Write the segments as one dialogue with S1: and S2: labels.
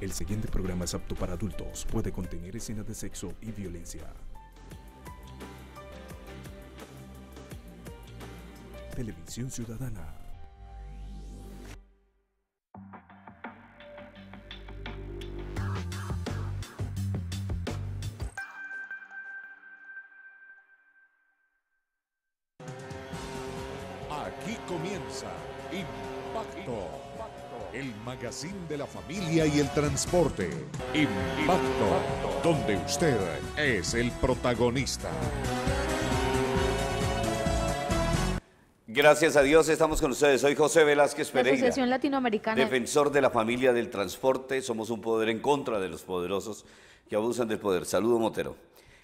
S1: El siguiente programa es apto para adultos. Puede contener escenas de sexo y violencia. Televisión Ciudadana de la familia y el transporte. Impacto, donde usted es el
S2: protagonista. Gracias a Dios, estamos con ustedes. Soy José Velázquez Pereira. Asociación
S3: Latinoamericana.
S2: Defensor de la familia del transporte. Somos un poder en contra de los poderosos que abusan del poder. Saludo, Motero.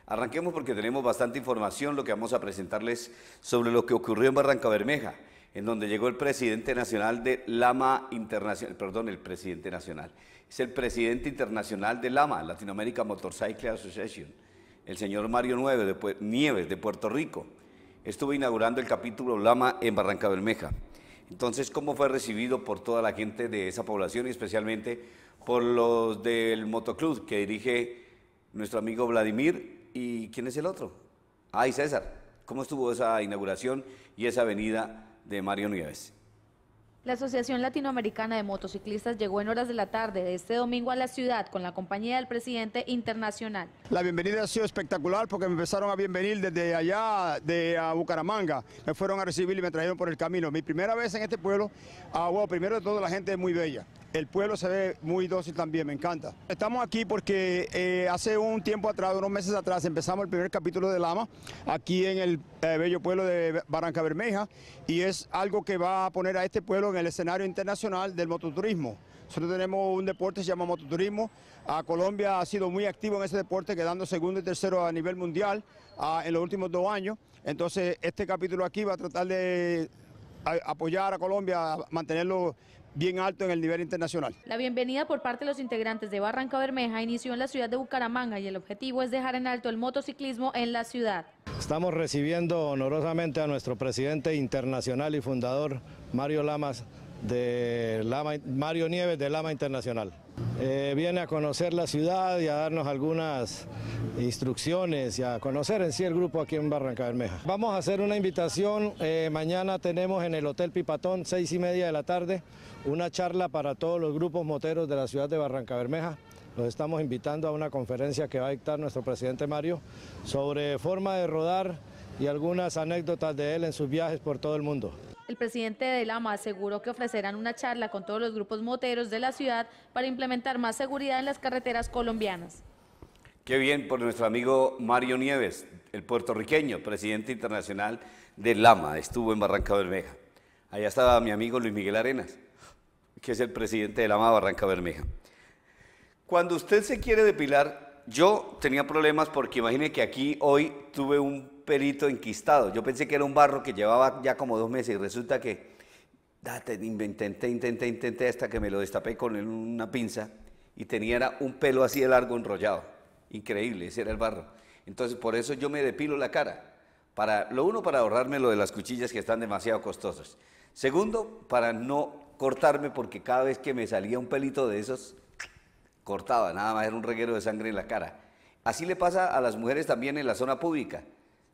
S2: Arranquemos porque tenemos bastante información, lo que vamos a presentarles sobre lo que ocurrió en Barranca Bermeja en donde llegó el presidente nacional de Lama Internacional, perdón, el presidente nacional, es el presidente internacional de Lama, Latinoamérica Motorcycle Association, el señor Mario Nieves de Puerto Rico. estuvo inaugurando el capítulo Lama en Barranca Bermeja. Entonces, ¿cómo fue recibido por toda la gente de esa población y especialmente por los del motoclub que dirige nuestro amigo Vladimir? ¿Y quién es el otro? Ay, ah, César. ¿Cómo estuvo esa inauguración y esa venida de Mario Nieves.
S3: La Asociación Latinoamericana de Motociclistas llegó en horas de la tarde de este domingo a la ciudad con la compañía del presidente internacional.
S2: La bienvenida ha sido espectacular porque
S4: me empezaron a bienvenir desde allá de a Bucaramanga. Me fueron a recibir y me trajeron por el camino. Mi primera vez en este pueblo. Ah, primero de todo la gente es muy bella. El pueblo se ve muy dócil también, me encanta. Estamos aquí porque eh, hace un tiempo atrás, unos meses atrás, empezamos el primer capítulo de Lama, aquí en el eh, bello pueblo de Barranca Bermeja, y es algo que va a poner a este pueblo en el escenario internacional del mototurismo. Nosotros tenemos un deporte que se llama mototurismo. Colombia ha sido muy activo en ese deporte, quedando segundo y tercero a nivel mundial en los últimos dos años. Entonces, este capítulo aquí va a tratar de apoyar a Colombia, a mantenerlo bien alto en el nivel internacional.
S3: La bienvenida por parte de los integrantes de Barranca Bermeja inició en la ciudad de Bucaramanga y el objetivo es dejar en alto el motociclismo en la ciudad.
S4: Estamos recibiendo honorosamente a nuestro presidente internacional y fundador Mario Lamas de Lama, Mario Nieves de Lama Internacional. Eh, viene a conocer la ciudad y a darnos algunas instrucciones y a conocer en sí el grupo aquí en Barranca Bermeja. Vamos a hacer una invitación, eh, mañana tenemos en el Hotel Pipatón, seis y media de la tarde, una charla para todos los grupos moteros de la ciudad de Barranca Bermeja. Los estamos invitando a una conferencia que va a dictar nuestro presidente Mario sobre forma de rodar y algunas anécdotas de él en sus viajes por todo el mundo. El
S3: presidente de Lama aseguró que ofrecerán una charla con todos los grupos moteros de la ciudad para implementar más seguridad en las carreteras colombianas.
S2: Qué bien por nuestro amigo Mario Nieves, el puertorriqueño, presidente internacional de Lama, estuvo en Barranca Bermeja. Allá estaba mi amigo Luis Miguel Arenas que es el presidente de la MABA, Barranca Bermeja. Cuando usted se quiere depilar, yo tenía problemas porque imagine que aquí hoy tuve un pelito enquistado. Yo pensé que era un barro que llevaba ya como dos meses y resulta que date, intenté, intenté, intenté hasta que me lo destapé con una pinza y tenía un pelo así de largo enrollado. Increíble, ese era el barro. Entonces por eso yo me depilo la cara. Para, lo uno, para ahorrarme lo de las cuchillas que están demasiado costosas. Segundo, para no cortarme porque cada vez que me salía un pelito de esos, cortaba, nada más era un reguero de sangre en la cara. Así le pasa a las mujeres también en la zona pública.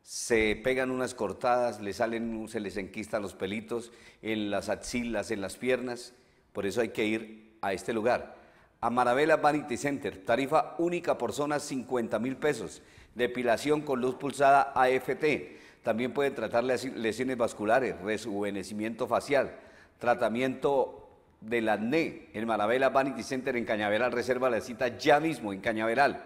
S2: Se pegan unas cortadas, le salen, se les enquistan los pelitos en las axilas, en las piernas. Por eso hay que ir a este lugar. A Marabella Vanity Center, tarifa única por zona 50 mil pesos. Depilación con luz pulsada AFT. También pueden tratar lesiones vasculares, rejuvenecimiento facial tratamiento del acné, el Maravela Vanity Center en Cañaveral, reserva la cita ya mismo en Cañaveral.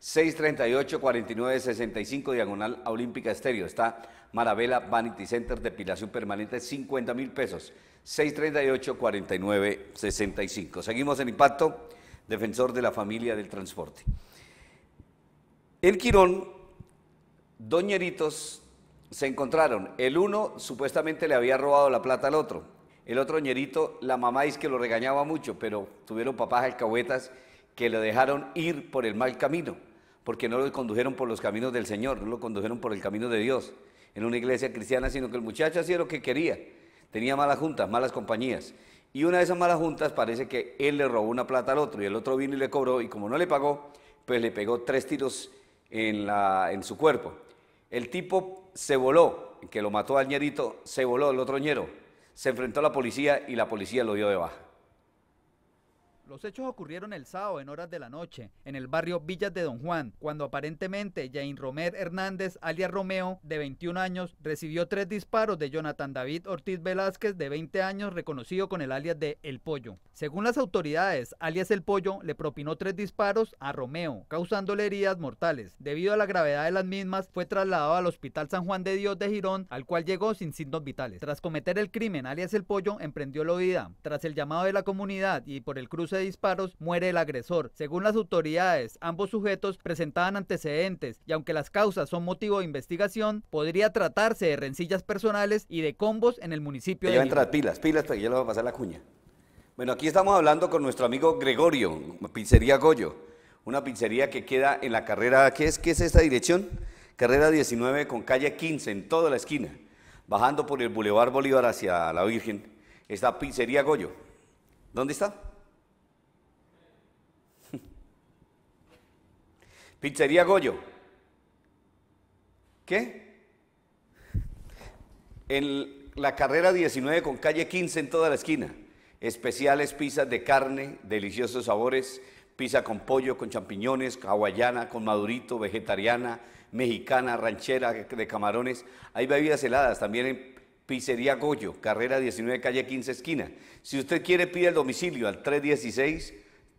S2: 638-4965, diagonal a Olímpica Estéreo. Está Marabela Vanity Center, depilación permanente, 50 mil pesos. 638-4965. Seguimos en impacto, defensor de la familia del transporte. el Quirón, Doñeritos se encontraron. El uno supuestamente le había robado la plata al otro. El otro ñerito, la mamá dice que lo regañaba mucho, pero tuvieron papás alcahuetas que lo dejaron ir por el mal camino, porque no lo condujeron por los caminos del Señor, no lo condujeron por el camino de Dios en una iglesia cristiana, sino que el muchacho hacía lo que quería. Tenía malas juntas, malas compañías. Y una de esas malas juntas parece que él le robó una plata al otro y el otro vino y le cobró y como no le pagó, pues le pegó tres tiros en, en su cuerpo. El tipo se voló, que lo mató al ñerito, se voló el otro ñero se enfrentó a la policía y la policía lo dio de baja. Los hechos ocurrieron el sábado en horas de la noche, en el barrio Villas de Don Juan, cuando aparentemente Jain Romer Hernández, alias Romeo, de 21 años, recibió tres disparos de Jonathan David Ortiz Velázquez, de 20 años, reconocido con el alias de El Pollo. Según las autoridades, alias El Pollo le propinó tres disparos a Romeo, causándole heridas mortales. Debido a la gravedad de las mismas, fue trasladado al Hospital San Juan de Dios de Girón, al cual llegó sin signos vitales. Tras cometer el crimen, alias El Pollo emprendió la huida. Tras el llamado de la comunidad y por el cruce disparos, muere el agresor. Según las autoridades, ambos sujetos presentaban antecedentes y aunque las causas son motivo de investigación, podría tratarse de rencillas personales y de combos en el municipio de... pilas, pilas, a pasar la cuña. Bueno, aquí estamos hablando con nuestro amigo Gregorio, Pizzería Goyo, una pizzería que queda en la carrera, ¿qué es, qué es esta dirección? Carrera 19 con calle 15, en toda la esquina, bajando por el Boulevard Bolívar hacia la Virgen, está Pizzería Goyo. ¿Dónde está? Pizzería Goyo. ¿Qué? En la carrera 19 con calle 15 en toda la esquina. Especiales pizzas de carne, deliciosos sabores, pizza con pollo, con champiñones, hawaiana, con madurito, vegetariana, mexicana, ranchera, de camarones. Hay bebidas heladas también en Pizzería Goyo, carrera 19, calle 15, esquina. Si usted quiere, pide el domicilio al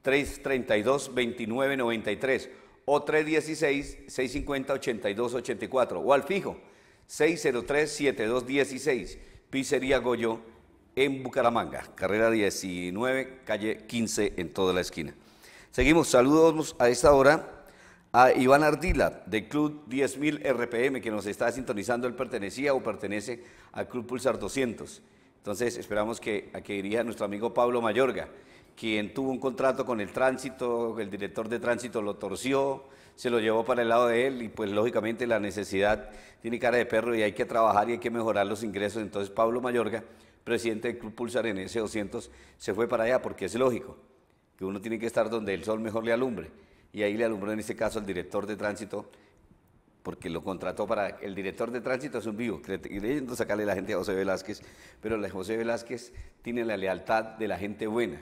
S2: 316-332-2993 o 316-650-8284 o al fijo 603-7216, Pizzería Goyo en Bucaramanga, carrera 19, calle 15 en toda la esquina. Seguimos, saludos a esta hora a Iván Ardila del Club 10.000 RPM que nos está sintonizando, él pertenecía o pertenece al Club Pulsar 200. Entonces esperamos que, a que nuestro amigo Pablo Mayorga quien tuvo un contrato con el tránsito, el director de tránsito lo torció, se lo llevó para el lado de él y pues lógicamente la necesidad tiene cara de perro y hay que trabajar y hay que mejorar los ingresos. Entonces Pablo Mayorga, presidente del Club Pulsar en ese 200, se fue para allá porque es lógico que uno tiene que estar donde el sol mejor le alumbre. Y ahí le alumbró en este caso al director de tránsito porque lo contrató para... El director de tránsito es un vivo, creyendo sacarle la gente a José Velázquez, pero la José Velázquez tiene la lealtad de la gente buena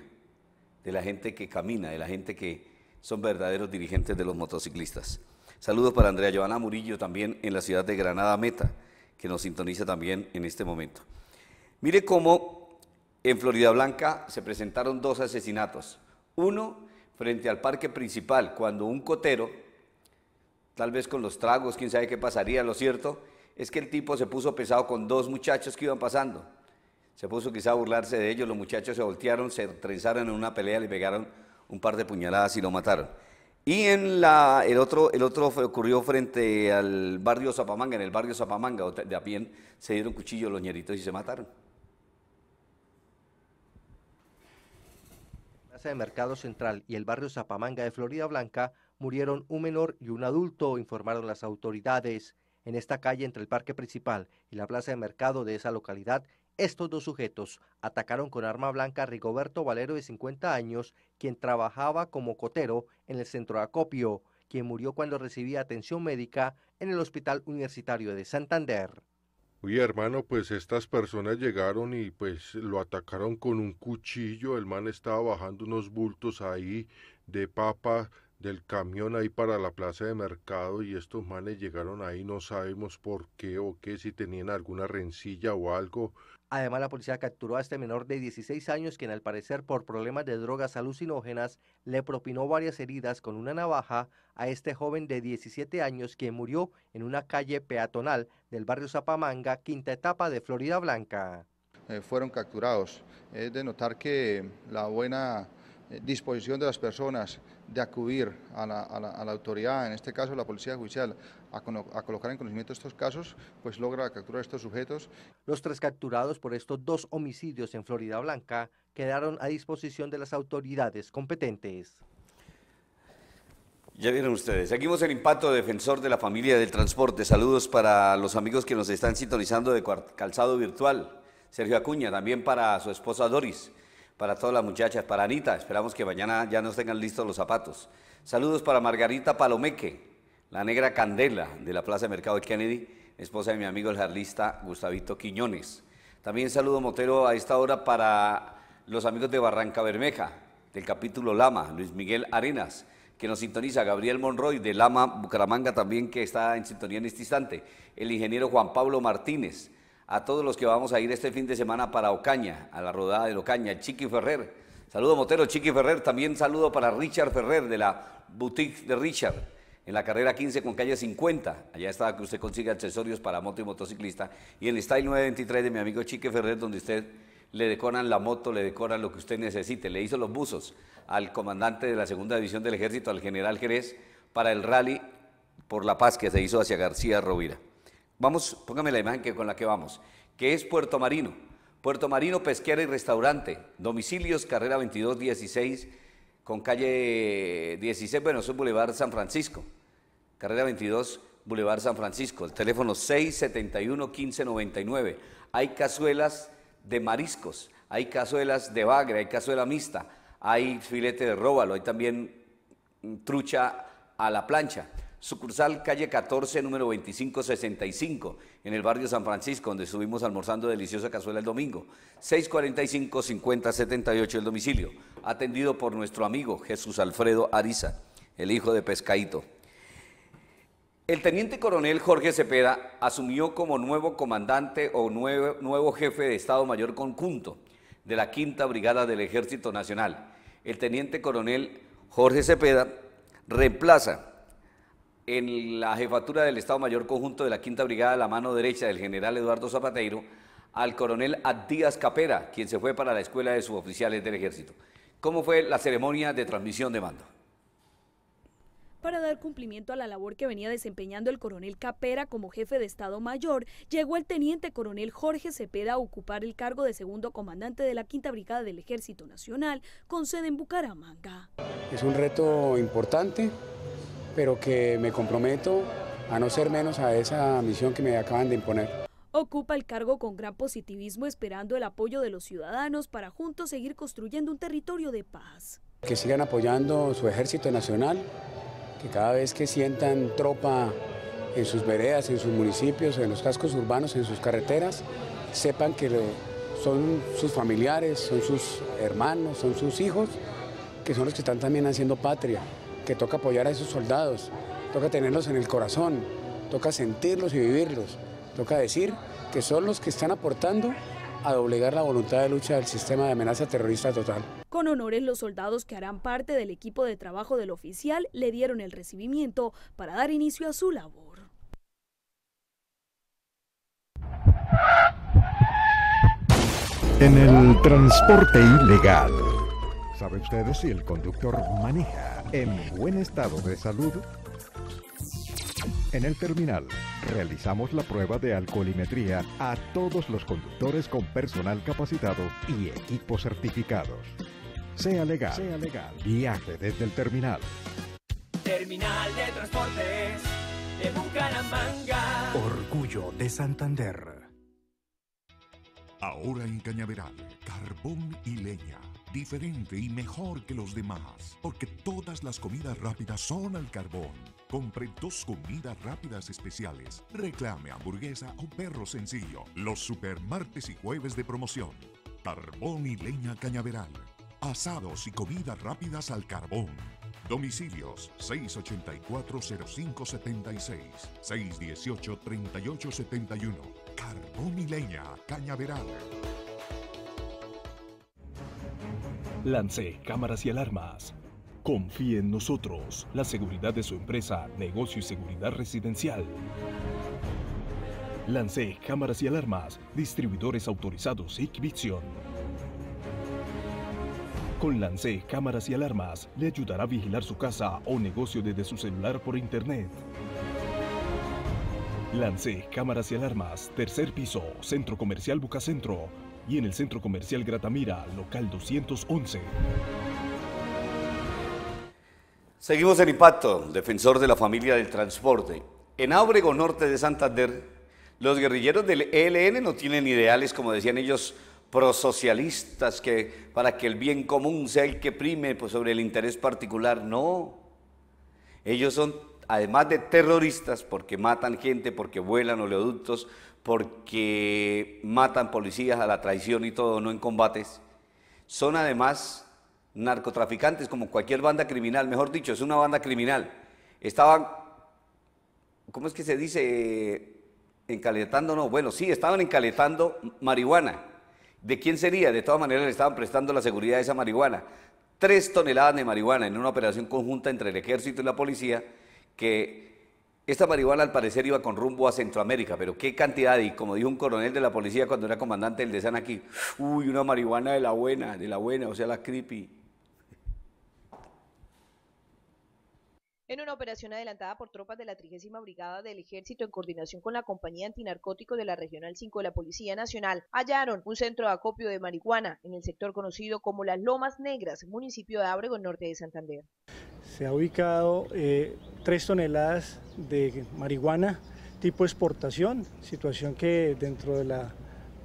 S2: de la gente que camina, de la gente que son verdaderos dirigentes de los motociclistas. Saludos para Andrea Giovanna Murillo también en la ciudad de Granada Meta, que nos sintoniza también en este momento. Mire cómo en Florida Blanca se presentaron dos asesinatos. Uno frente al parque principal, cuando un cotero, tal vez con los tragos, quién sabe qué pasaría, lo cierto es que el tipo se puso pesado con dos muchachos que iban pasando. Se puso quizá a burlarse de ellos, los muchachos se voltearon, se trenzaron en una pelea, le pegaron un par de puñaladas y lo mataron. Y en el, otro, el otro ocurrió frente al barrio Zapamanga, en el barrio Zapamanga de Apien, se dieron cuchillos los ñeritos y se mataron.
S5: La plaza de Mercado Central y el barrio Zapamanga de Florida Blanca murieron un menor y un adulto, informaron las autoridades. En esta calle entre el parque principal y la plaza de mercado de esa localidad estos dos sujetos atacaron con arma blanca a Rigoberto Valero de 50 años, quien trabajaba como cotero en el centro de acopio, quien murió cuando recibía atención médica en el Hospital Universitario de Santander. Oye, hermano, pues estas personas llegaron y pues lo atacaron con un cuchillo. El man estaba bajando unos bultos ahí de papa del camión ahí para la plaza de mercado y estos manes llegaron ahí, no sabemos por qué o qué, si tenían alguna rencilla o algo, Además, la policía capturó a este menor de 16 años quien al parecer por problemas de drogas alucinógenas le propinó varias heridas con una navaja a este joven de 17 años quien murió en una calle peatonal del barrio Zapamanga, quinta etapa de Florida Blanca.
S6: Eh, fueron capturados. Es de notar que la buena disposición de las personas de acudir a la, autoridad, en este caso la Policía Judicial, a, a, colocar en conocimiento estos casos, pues logra capturar a estos sujetos. Los tres capturados por estos dos
S5: homicidios en Florida Blanca quedaron a disposición de las autoridades competentes.
S2: Ya vieron ustedes, seguimos el impacto defensor de la familia del transporte. Saludos para los amigos que nos están sintonizando de calzado virtual. Sergio Acuña, también para su esposa Doris para todas las muchachas, para Anita, esperamos que mañana ya nos tengan listos los zapatos. Saludos para Margarita Palomeque, la negra Candela de la Plaza de Mercado de Kennedy, esposa de mi amigo el jarlista Gustavito Quiñones. También saludo Motero a esta hora para los amigos de Barranca Bermeja, del capítulo Lama, Luis Miguel Arenas, que nos sintoniza, Gabriel Monroy de Lama Bucaramanga también que está en sintonía en este instante, el ingeniero Juan Pablo Martínez, a todos los que vamos a ir este fin de semana para Ocaña, a la rodada de Ocaña, Chiqui Ferrer. Saludo Motero, Chiqui Ferrer. También saludo para Richard Ferrer de la boutique de Richard en la carrera 15 con calle 50. Allá está que usted consigue accesorios para moto y motociclista. Y el Style 923 de mi amigo Chiqui Ferrer, donde usted le decoran la moto, le decoran lo que usted necesite. Le hizo los buzos al comandante de la segunda división del ejército, al general Jerez, para el rally por la paz que se hizo hacia García Rovira. Vamos, póngame la imagen con la que vamos, que es Puerto Marino. Puerto Marino, pesquera y restaurante. Domicilios, carrera 2216, con calle 16, bueno, eso es Boulevard San Francisco. Carrera 22, Boulevard San Francisco. El teléfono 671-1599. Hay cazuelas de mariscos, hay cazuelas de bagre, hay cazuela mixta, hay filete de róbalo, hay también trucha a la plancha sucursal calle 14, número 2565, en el barrio San Francisco, donde estuvimos almorzando deliciosa cazuela el domingo. 645-5078 el domicilio, atendido por nuestro amigo Jesús Alfredo Ariza, el hijo de Pescaíto. El teniente coronel Jorge Cepeda asumió como nuevo comandante o nuevo, nuevo jefe de Estado Mayor Conjunto de la Quinta Brigada del Ejército Nacional. El teniente coronel Jorge Cepeda reemplaza en la jefatura del Estado Mayor Conjunto de la Quinta Brigada, la mano derecha del general Eduardo Zapateiro, al coronel Adías Capera, quien se fue para la escuela de suboficiales del ejército. ¿Cómo fue la ceremonia de transmisión de mando?
S3: Para dar cumplimiento a la labor que venía desempeñando el coronel Capera como jefe de Estado Mayor, llegó el teniente coronel Jorge Cepeda a ocupar el cargo de segundo comandante de la Quinta Brigada del Ejército Nacional, con sede en Bucaramanga.
S2: Es
S4: un reto importante, pero que me comprometo a no ser menos a esa misión que me acaban de imponer
S3: ocupa el cargo con gran positivismo esperando el apoyo de los ciudadanos para juntos seguir construyendo un territorio de paz.
S4: Que sigan apoyando su ejército nacional, que cada vez que sientan tropa en sus veredas, en sus municipios, en los cascos urbanos, en sus carreteras, sepan que son sus familiares, son sus hermanos, son sus hijos, que son los que están también haciendo patria que toca apoyar a esos soldados, toca tenerlos en el corazón, toca sentirlos y vivirlos, toca decir que son los que están aportando a doblegar la voluntad de lucha del sistema de amenaza terrorista total.
S3: Con honores, los soldados que harán parte del equipo de trabajo del oficial le dieron el recibimiento para dar inicio a su labor.
S4: En el transporte ilegal, ¿sabe ustedes si el conductor maneja? en buen estado de salud? En el terminal realizamos la prueba de alcoholimetría a todos los conductores con personal capacitado y equipos certificados. Sea legal, sea legal, viaje desde el terminal.
S7: Terminal de Transportes de Bucaramanga.
S1: Orgullo de Santander. Ahora en Cañaveral, carbón y leña diferente y mejor que los demás, porque todas las comidas rápidas son al carbón. Compre dos comidas rápidas especiales. Reclame hamburguesa o perro sencillo. Los martes y jueves de promoción. Carbón y leña cañaveral. Asados y comidas rápidas al carbón. Domicilios 684-0576, 618-3871. Carbón y leña, Cañaveral. Lance cámaras y alarmas. Confíe en nosotros, la seguridad de su empresa, negocio y seguridad residencial. Lance cámaras y alarmas, distribuidores autorizados Hikvision Con Lance cámaras y alarmas le ayudará a vigilar su casa o negocio desde su celular por internet. Lance cámaras y alarmas, tercer piso, Centro Comercial Bucacentro, y en el Centro Comercial Gratamira, local 211.
S2: Seguimos en impacto, defensor de la familia del transporte. En Ábrego Norte de Santander, los guerrilleros del ELN no tienen ideales, como decían ellos, prosocialistas, que para que el bien común sea el que prime pues, sobre el interés particular. No, ellos son, además de terroristas, porque matan gente, porque vuelan oleoductos, porque matan policías a la traición y todo, no en combates, son además narcotraficantes como cualquier banda criminal, mejor dicho, es una banda criminal. Estaban, ¿cómo es que se dice? Encaletando, no, bueno, sí, estaban encaletando marihuana. ¿De quién sería? De todas maneras le estaban prestando la seguridad a esa marihuana. Tres toneladas de marihuana en una operación conjunta entre el ejército y la policía que esta marihuana al parecer iba con rumbo a Centroamérica, pero qué cantidad, y como dijo un coronel de la policía cuando era comandante del San aquí, uy, una marihuana de la buena, de la buena, o sea, la creepy.
S8: en una operación adelantada por tropas de la 30 Brigada del Ejército en coordinación con la Compañía Antinarcótico de la Regional 5 de la Policía Nacional, hallaron un centro de acopio de marihuana en el sector conocido como Las Lomas Negras, municipio de Ábrego, norte de Santander.
S4: Se ha ubicado eh, tres toneladas de marihuana tipo exportación, situación que dentro de la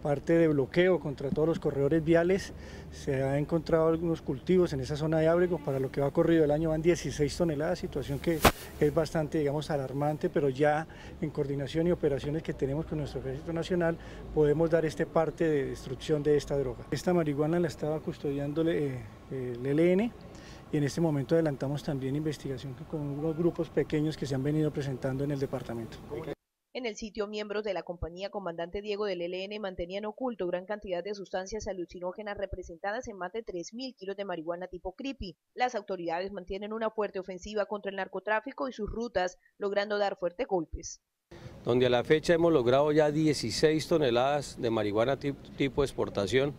S4: parte de bloqueo contra todos los corredores viales. Se han encontrado algunos cultivos en esa zona de Ábrego, para lo que va corrido el año van 16 toneladas, situación que es bastante, digamos, alarmante, pero ya en coordinación y operaciones que tenemos con nuestro Ejército Nacional podemos dar este parte de destrucción de esta droga. Esta marihuana la estaba custodiando eh, el ELN y en este momento adelantamos también investigación con unos grupos pequeños que se han venido presentando en el departamento.
S8: En el sitio, miembros de la compañía Comandante Diego del L.N. mantenían oculto gran cantidad de sustancias alucinógenas representadas en más de 3.000 kilos de marihuana tipo creepy. Las autoridades mantienen una fuerte ofensiva contra el narcotráfico y sus rutas, logrando dar fuertes golpes.
S2: Donde a la fecha hemos logrado ya 16 toneladas de marihuana tipo exportación,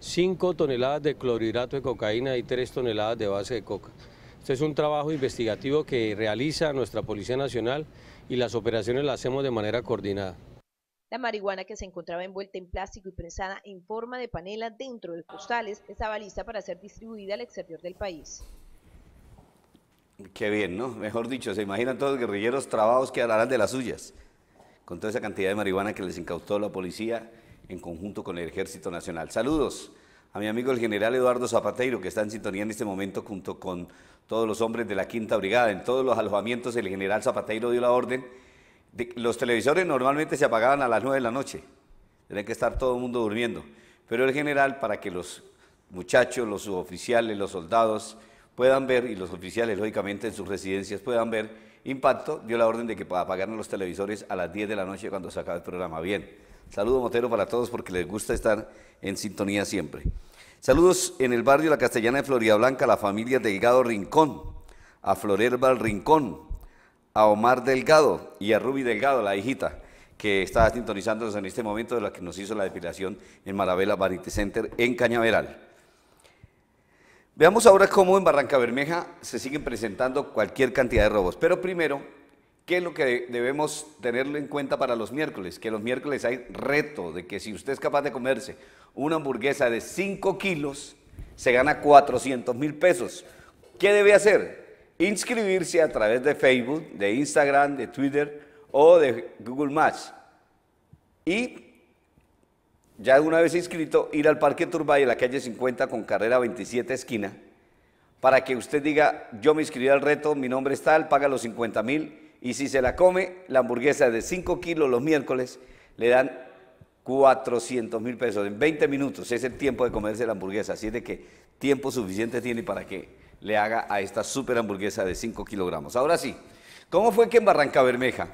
S2: 5 toneladas de clorhidrato de cocaína y 3 toneladas de base de coca. Este es un trabajo investigativo que realiza nuestra Policía Nacional y las operaciones las hacemos de manera coordinada.
S8: La marihuana que se encontraba envuelta en plástico y prensada en forma de panela dentro de costales estaba lista para ser distribuida al exterior del país.
S2: Qué bien, ¿no? Mejor dicho, se imaginan todos los guerrilleros trabados que hablarán de las suyas, con toda esa cantidad de marihuana que les incautó la policía en conjunto con el Ejército Nacional. Saludos a mi amigo el general Eduardo Zapateiro, que está en sintonía en este momento junto con todos los hombres de la Quinta Brigada. En todos los alojamientos el general Zapateiro dio la orden. De, los televisores normalmente se apagaban a las 9 de la noche, tenía que estar todo el mundo durmiendo. Pero el general, para que los muchachos, los suboficiales, los soldados puedan ver, y los oficiales lógicamente en sus residencias puedan ver, Impacto dio la orden de que apagaran los televisores a las 10 de la noche cuando se acaba el programa. Bien. Saludos, Motero para todos porque les gusta estar en sintonía siempre. Saludos en el barrio La Castellana de Florida Blanca, a la familia Delgado Rincón, a Herbal Rincón, a Omar Delgado y a Ruby Delgado, la hijita, que está sintonizándonos en este momento de la que nos hizo la depilación en Maravela Barite Center en Cañaveral. Veamos ahora cómo en Barranca Bermeja se siguen presentando cualquier cantidad de robos, pero primero ¿Qué es lo que debemos tenerlo en cuenta para los miércoles? Que los miércoles hay reto de que si usted es capaz de comerse una hamburguesa de 5 kilos, se gana 400 mil pesos. ¿Qué debe hacer? Inscribirse a través de Facebook, de Instagram, de Twitter o de Google Maps. Y ya una vez inscrito, ir al Parque Turbay en la calle 50 con carrera 27 esquina para que usted diga, yo me inscribí al reto, mi nombre es tal, paga los 50 mil y si se la come, la hamburguesa de 5 kilos los miércoles le dan 400 mil pesos en 20 minutos. Es el tiempo de comerse la hamburguesa. Así de que tiempo suficiente tiene para que le haga a esta super hamburguesa de 5 kilogramos. Ahora sí, ¿cómo fue que en Barranca Bermeja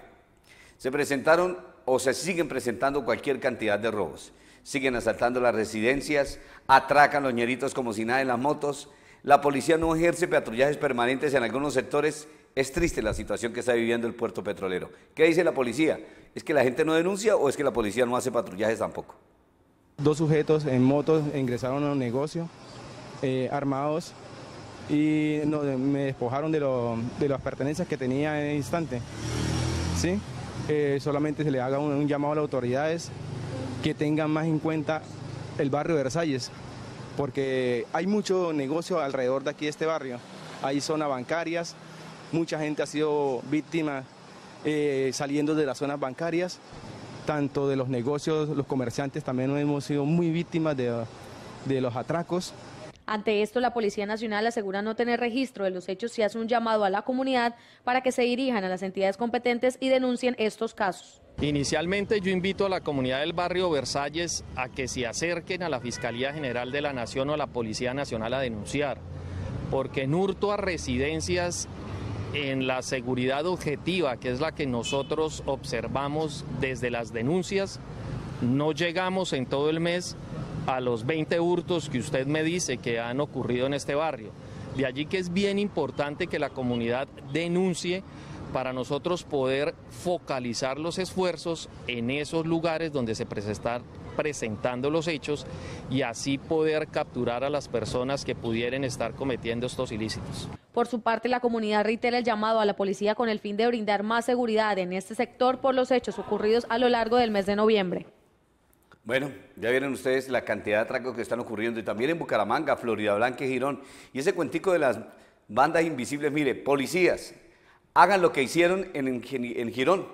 S2: se presentaron o se siguen presentando cualquier cantidad de robos? Siguen asaltando las residencias, atracan los ñeritos como si nada en las motos. La policía no ejerce patrullajes permanentes en algunos sectores es triste la situación que está viviendo el puerto petrolero. ¿Qué dice la policía? ¿Es que la gente no denuncia o es que la policía no hace patrullajes tampoco?
S6: Dos sujetos en motos ingresaron a un negocio eh, armados y me despojaron de, las pertenencias que tenía en el instante. ¿Sí? Eh, solamente se le haga un, llamado a las autoridades que tengan más en cuenta el barrio de Versalles, porque hay mucho negocio alrededor de aquí de este barrio. Hay zonas bancarias, Mucha gente ha sido víctima eh, saliendo de las zonas bancarias, tanto de los negocios, los comerciantes también hemos sido muy víctimas
S4: de, los atracos.
S3: Ante esto, la Policía Nacional asegura no tener registro de los hechos y hace un llamado a la comunidad para que se dirijan a las entidades competentes y denuncien estos casos.
S9: Inicialmente yo invito a la comunidad del barrio Versalles a que se acerquen a la Fiscalía General de la Nación o a la Policía Nacional a denunciar, porque en hurto a residencias en la seguridad objetiva, que es la que nosotros observamos desde las denuncias, no llegamos en todo el mes a los 20 hurtos que usted me dice que han ocurrido en este barrio. De allí que es bien importante que la comunidad denuncie para nosotros poder focalizar los esfuerzos en esos lugares donde se presentan presentando los hechos y así poder capturar a las personas que pudieran estar cometiendo estos ilícitos.
S3: Por su parte, la comunidad reitera el llamado a la policía con el fin de brindar más seguridad en este sector por los hechos ocurridos a lo largo del mes de noviembre.
S2: Bueno, ya vieron ustedes la cantidad de atracos que están ocurriendo y también en Bucaramanga, Florida Blanca y Girón. Y ese cuentico de las bandas invisibles, mire, policías, hagan lo que hicieron en, en Girón,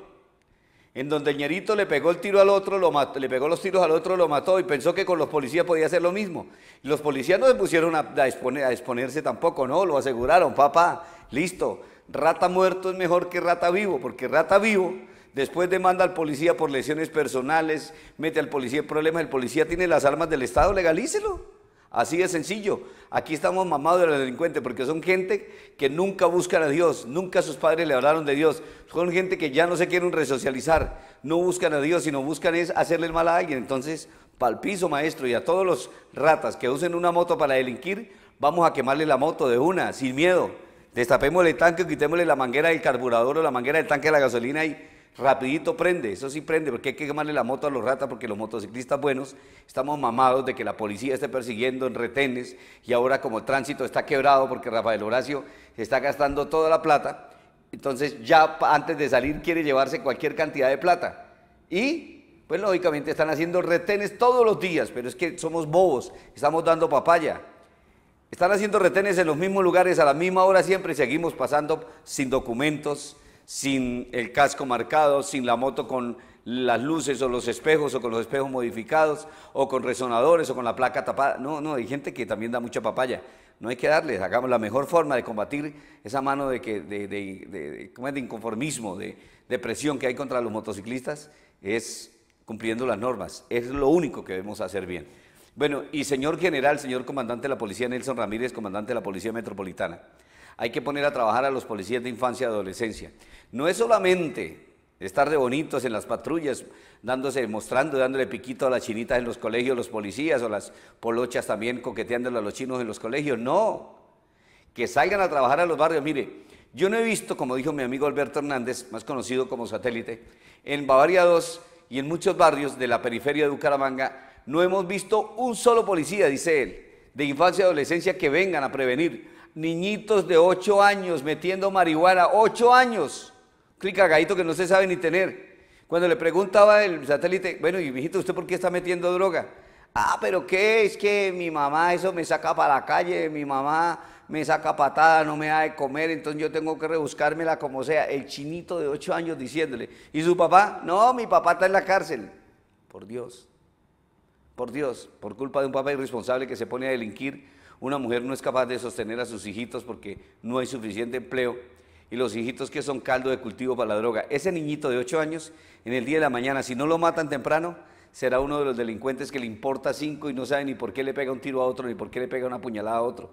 S2: en donde el ñerito le pegó el tiro al otro, lo mató, le pegó los tiros al otro, lo mató y pensó que con los policías podía hacer lo mismo. los policías no se pusieron a, a, exponerse tampoco, no, lo aseguraron, papá, listo, rata muerto es mejor que rata vivo, porque rata vivo después demanda al policía por lesiones personales, mete al policía en problemas, el policía tiene las armas del Estado, legalícelo. Así de sencillo. Aquí estamos mamados de los delincuentes porque son gente que nunca buscan a Dios, nunca sus padres le hablaron de Dios. Son gente que ya no se quieren resocializar, no buscan a Dios, sino buscan es hacerle el mal a alguien. Entonces, pal piso, maestro, y a todos los ratas que usen una moto para delinquir, vamos a quemarle la moto de una, sin miedo. Destapémosle el tanque, quitémosle la manguera del carburador o la manguera del tanque de la gasolina y rapidito prende, eso sí prende, porque hay que quemarle la moto a los ratas, porque los motociclistas buenos estamos mamados de que la policía esté persiguiendo en retenes y ahora como el tránsito está quebrado porque Rafael Horacio está gastando toda la plata, entonces ya antes de salir quiere llevarse cualquier cantidad de plata. Y pues lógicamente están haciendo retenes todos los días, pero es que somos bobos, estamos dando papaya. Están haciendo retenes en los mismos lugares a la misma hora siempre, seguimos pasando sin documentos, sin el casco marcado, sin la moto con las luces o los espejos o con los espejos modificados o con resonadores o con la placa tapada. No, no, hay gente que también da mucha papaya. No hay que darles, hagamos la mejor forma de combatir esa mano de, que, de, de, ¿cómo es? de inconformismo, de, de presión que hay contra los motociclistas es cumpliendo las normas. Es lo único que debemos hacer bien. Bueno, y señor general, señor comandante de la policía Nelson Ramírez, comandante de la policía metropolitana hay que poner a trabajar a los policías de infancia y adolescencia. No es solamente estar de bonitos en las patrullas, dándose, mostrando, dándole piquito a las chinitas en los colegios, los policías o las polochas también coqueteándole a los chinos en los colegios. No, que salgan a trabajar a los barrios. Mire, yo no he visto, como dijo mi amigo Alberto Hernández, más conocido como satélite, en Bavaria 2 y en muchos barrios de la periferia de Bucaramanga, no hemos visto un solo policía, dice él, de infancia y adolescencia que vengan a prevenir, niñitos de 8 años metiendo marihuana, 8 años, clic cagadito que no se sabe ni tener. Cuando le preguntaba el satélite, bueno, y mijito, ¿usted por qué está metiendo droga? Ah, pero qué, es que mi mamá eso me saca para la calle, mi mamá me saca patada, no me da de comer, entonces yo tengo que rebuscármela como sea. El chinito de 8 años diciéndole, ¿y su papá? No, mi papá está en la cárcel. Por Dios, por Dios, por culpa de un papá irresponsable que se pone a delinquir una mujer no es capaz de sostener a sus hijitos porque no hay suficiente empleo y los hijitos que son caldo de cultivo para la droga. Ese niñito de 8 años, en el día de la mañana, si no lo matan temprano, será uno de los delincuentes que le importa cinco y no sabe ni por qué le pega un tiro a otro, ni por qué le pega una puñalada a otro.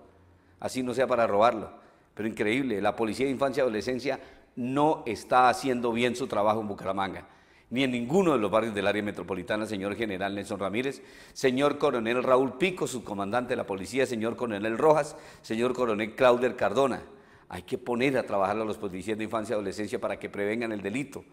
S2: Así no sea para robarlo. Pero increíble, la Policía de Infancia y Adolescencia no está haciendo bien su trabajo en Bucaramanga ni en ninguno de los barrios del área metropolitana, señor general Nelson Ramírez, señor coronel Raúl Pico, subcomandante de la policía, señor coronel Rojas, señor coronel Clauder Cardona. Hay que poner a trabajar a los policías de infancia y adolescencia para que prevengan el delito,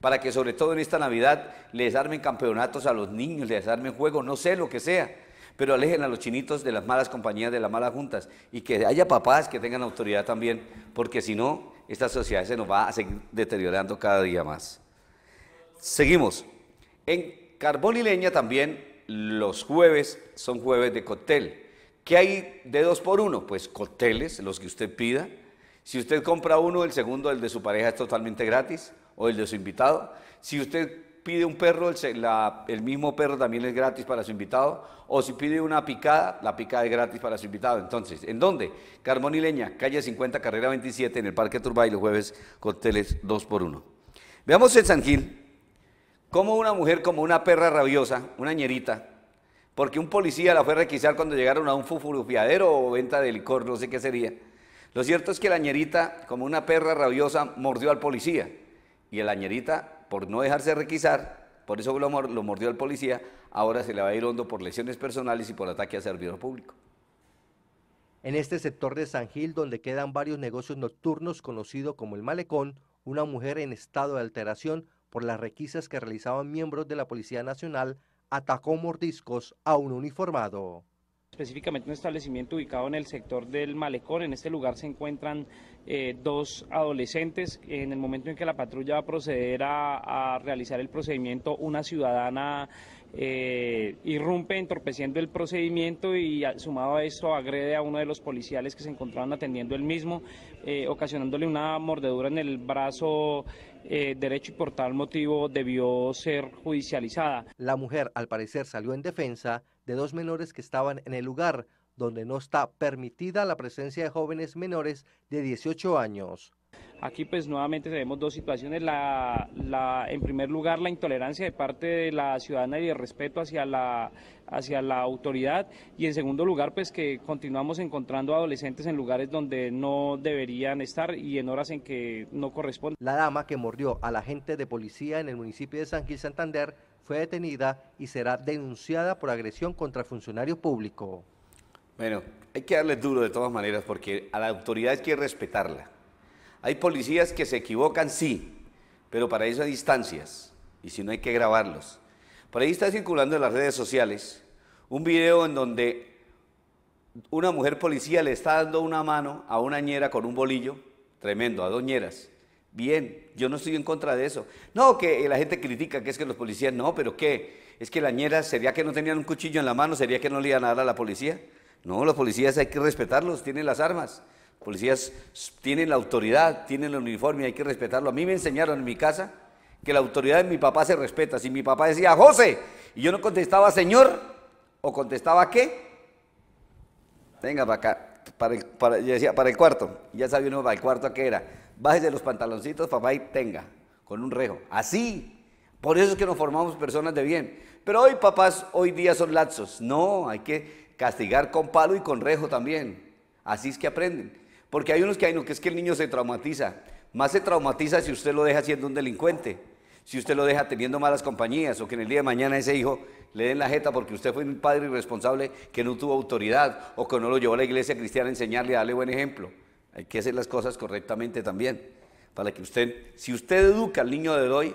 S2: para que sobre todo en esta Navidad les armen campeonatos a los niños, les armen juegos, no sé lo que sea, pero alejen a los chinitos de las malas compañías, de las malas juntas y que haya papás que tengan autoridad también, porque si no, esta sociedad se nos va a seguir deteriorando cada día más. Seguimos. En Carbón y Leña también los jueves son jueves de cóctel. ¿Qué hay de dos por uno? Pues cócteles, los que usted pida. Si usted compra uno, el segundo, el de su pareja, es totalmente gratis, o el de su invitado. Si usted pide un perro, el, mismo perro también es gratis para su invitado. O si pide una picada, la picada es gratis para su invitado. Entonces, ¿en dónde? Carbón y Leña, calle 50, carrera 27, en el Parque Turbay, los jueves, cócteles dos por uno. Veamos en San Gil, ¿Cómo una mujer como una perra rabiosa, una ñerita, porque un policía la fue a requisar cuando llegaron a un fufurufiadero o venta de licor, no sé qué sería? Lo cierto es que la ñerita, como una perra rabiosa, mordió al policía. Y la ñerita, por no dejarse requisar, por eso lo, mordió al policía, ahora se le va a ir hondo por lesiones personales y por ataque a servidor público.
S5: En este sector de San Gil, donde quedan varios negocios nocturnos conocido como el malecón, una mujer en estado de alteración por las requisas que realizaban miembros de la Policía Nacional, atacó mordiscos a un uniformado
S9: específicamente un establecimiento ubicado en el sector del malecón. En este lugar se encuentran eh, dos adolescentes. En el momento en que la patrulla va a proceder a realizar el procedimiento, una ciudadana eh, irrumpe entorpeciendo el procedimiento y sumado a esto agrede a uno de los policiales que se encontraban atendiendo el mismo, eh, ocasionándole una mordedura en el brazo eh, derecho y por tal motivo debió
S5: ser judicializada. La mujer al parecer salió en defensa de dos menores que estaban en el lugar, donde no está permitida la presencia de jóvenes menores de 18
S9: años. Aquí pues nuevamente tenemos dos situaciones, en primer lugar la intolerancia de parte de la ciudadana y el respeto hacia la, autoridad y en segundo lugar pues que continuamos encontrando adolescentes en lugares donde no deberían estar y en horas en que no corresponde. La dama que mordió al agente de policía en el municipio de
S5: San Gil Santander fue detenida y será denunciada por agresión contra funcionario público.
S2: Bueno, hay que darle duro de todas maneras porque a la autoridad hay que respetarla ¿Hay policías que se equivocan? Sí, pero para eso hay distancias y si no hay que grabarlos. Por ahí está circulando en las redes sociales un video en donde una mujer policía le está dando una mano a una ñera con un bolillo, tremendo, a doñeras. Bien, yo no estoy en contra de eso. No, que la gente critica que es que los policías no, pero ¿qué? Es que la ñera ¿sería que no tenían un cuchillo en la mano? ¿Sería que no le iban a dar a la policía? No, los policías hay que respetarlos, tienen las armas policías tienen la autoridad, tienen el uniforme, hay que respetarlo. A mí me enseñaron en mi casa que la autoridad de mi papá se respeta. Si mi papá decía José y yo no contestaba señor o contestaba qué, venga para acá. Para el, el cuarto, ya sabía uno para el cuarto a qué era. Bájese los pantaloncitos, papá, y tenga, con un rejo. Así. Por eso es que nos formamos personas de bien. Pero hoy, papás, hoy día son lazos. No, hay que castigar con palo y con rejo también. Así es que aprenden. Porque hay unos que hay, no, que es que el niño se traumatiza. Más se traumatiza si usted lo deja siendo un delincuente, si usted lo deja teniendo malas compañías o que en el día de mañana ese hijo le den la jeta porque usted fue un padre irresponsable que no tuvo autoridad o que no lo llevó a la iglesia cristiana a enseñarle a darle buen ejemplo. Hay que hacer las cosas correctamente también. Para que usted, si usted educa al niño de hoy,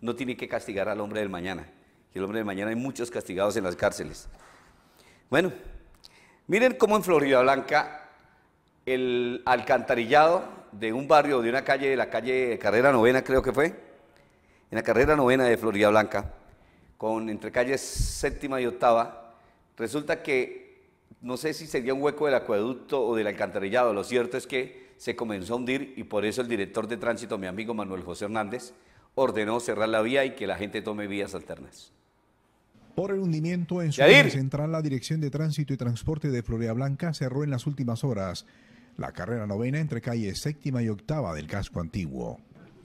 S2: no tiene que castigar al hombre del mañana. Y el hombre del mañana hay muchos castigados en las cárceles. Bueno, miren cómo en Florida Blanca el alcantarillado de un barrio, de una calle, de la calle Carrera Novena, creo que fue, en la Carrera Novena de Florida Blanca, con entre calles séptima y octava, resulta que no sé si sería un hueco del acueducto o del alcantarillado, lo cierto es que se comenzó a hundir y por eso el director de tránsito, mi amigo Manuel José Hernández, ordenó cerrar la vía y que la gente tome vías alternas.
S4: Por el hundimiento en su central, la Dirección de Tránsito y Transporte de Florida Blanca cerró en las últimas horas la carrera novena entre calle séptima
S6: y octava del casco antiguo.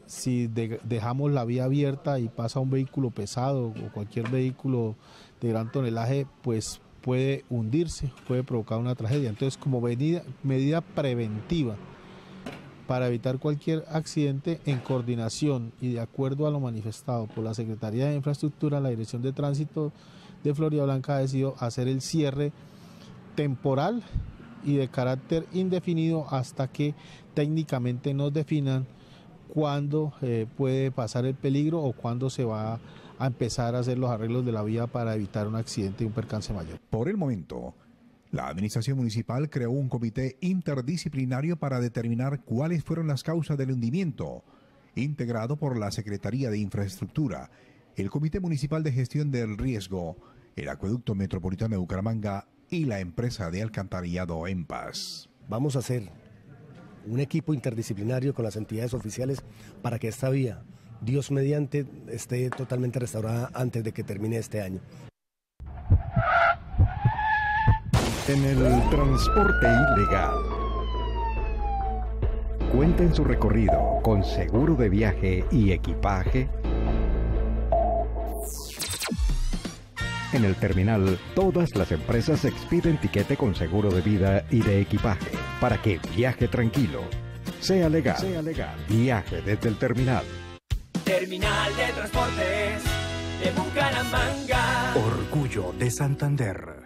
S6: Si dejamos la vía abierta y pasa un vehículo pesado o cualquier vehículo de gran tonelaje, pues puede hundirse, puede provocar una tragedia. Entonces, como medida, medida preventiva para evitar cualquier accidente, en coordinación y de acuerdo a lo manifestado por la Secretaría de Infraestructura, la Dirección de Tránsito de Florida Blanca ha decidido hacer el cierre temporal y de carácter indefinido hasta que técnicamente nos definan cuándo eh, puede pasar el peligro o cuándo se va a empezar a hacer los arreglos de la vía para evitar un accidente y un percance mayor. Por el momento,
S4: la Administración Municipal creó un comité interdisciplinario para determinar cuáles fueron las causas del hundimiento, integrado por la Secretaría de Infraestructura, el Comité Municipal de Gestión del Riesgo, el Acueducto Metropolitano de Bucaramanga y la empresa de alcantarillado en paz. Vamos a hacer un equipo interdisciplinario con las entidades oficiales para que esta vía, Dios mediante, esté totalmente restaurada antes de que termine este año. En el transporte ilegal. Cuenten su recorrido con seguro de viaje y equipaje en el terminal, todas las empresas expiden tiquete con seguro de vida y de equipaje para que viaje tranquilo. Sea legal. Viaje desde el terminal.
S7: Terminal de Transportes
S4: de Bucaramanga. Orgullo de Santander.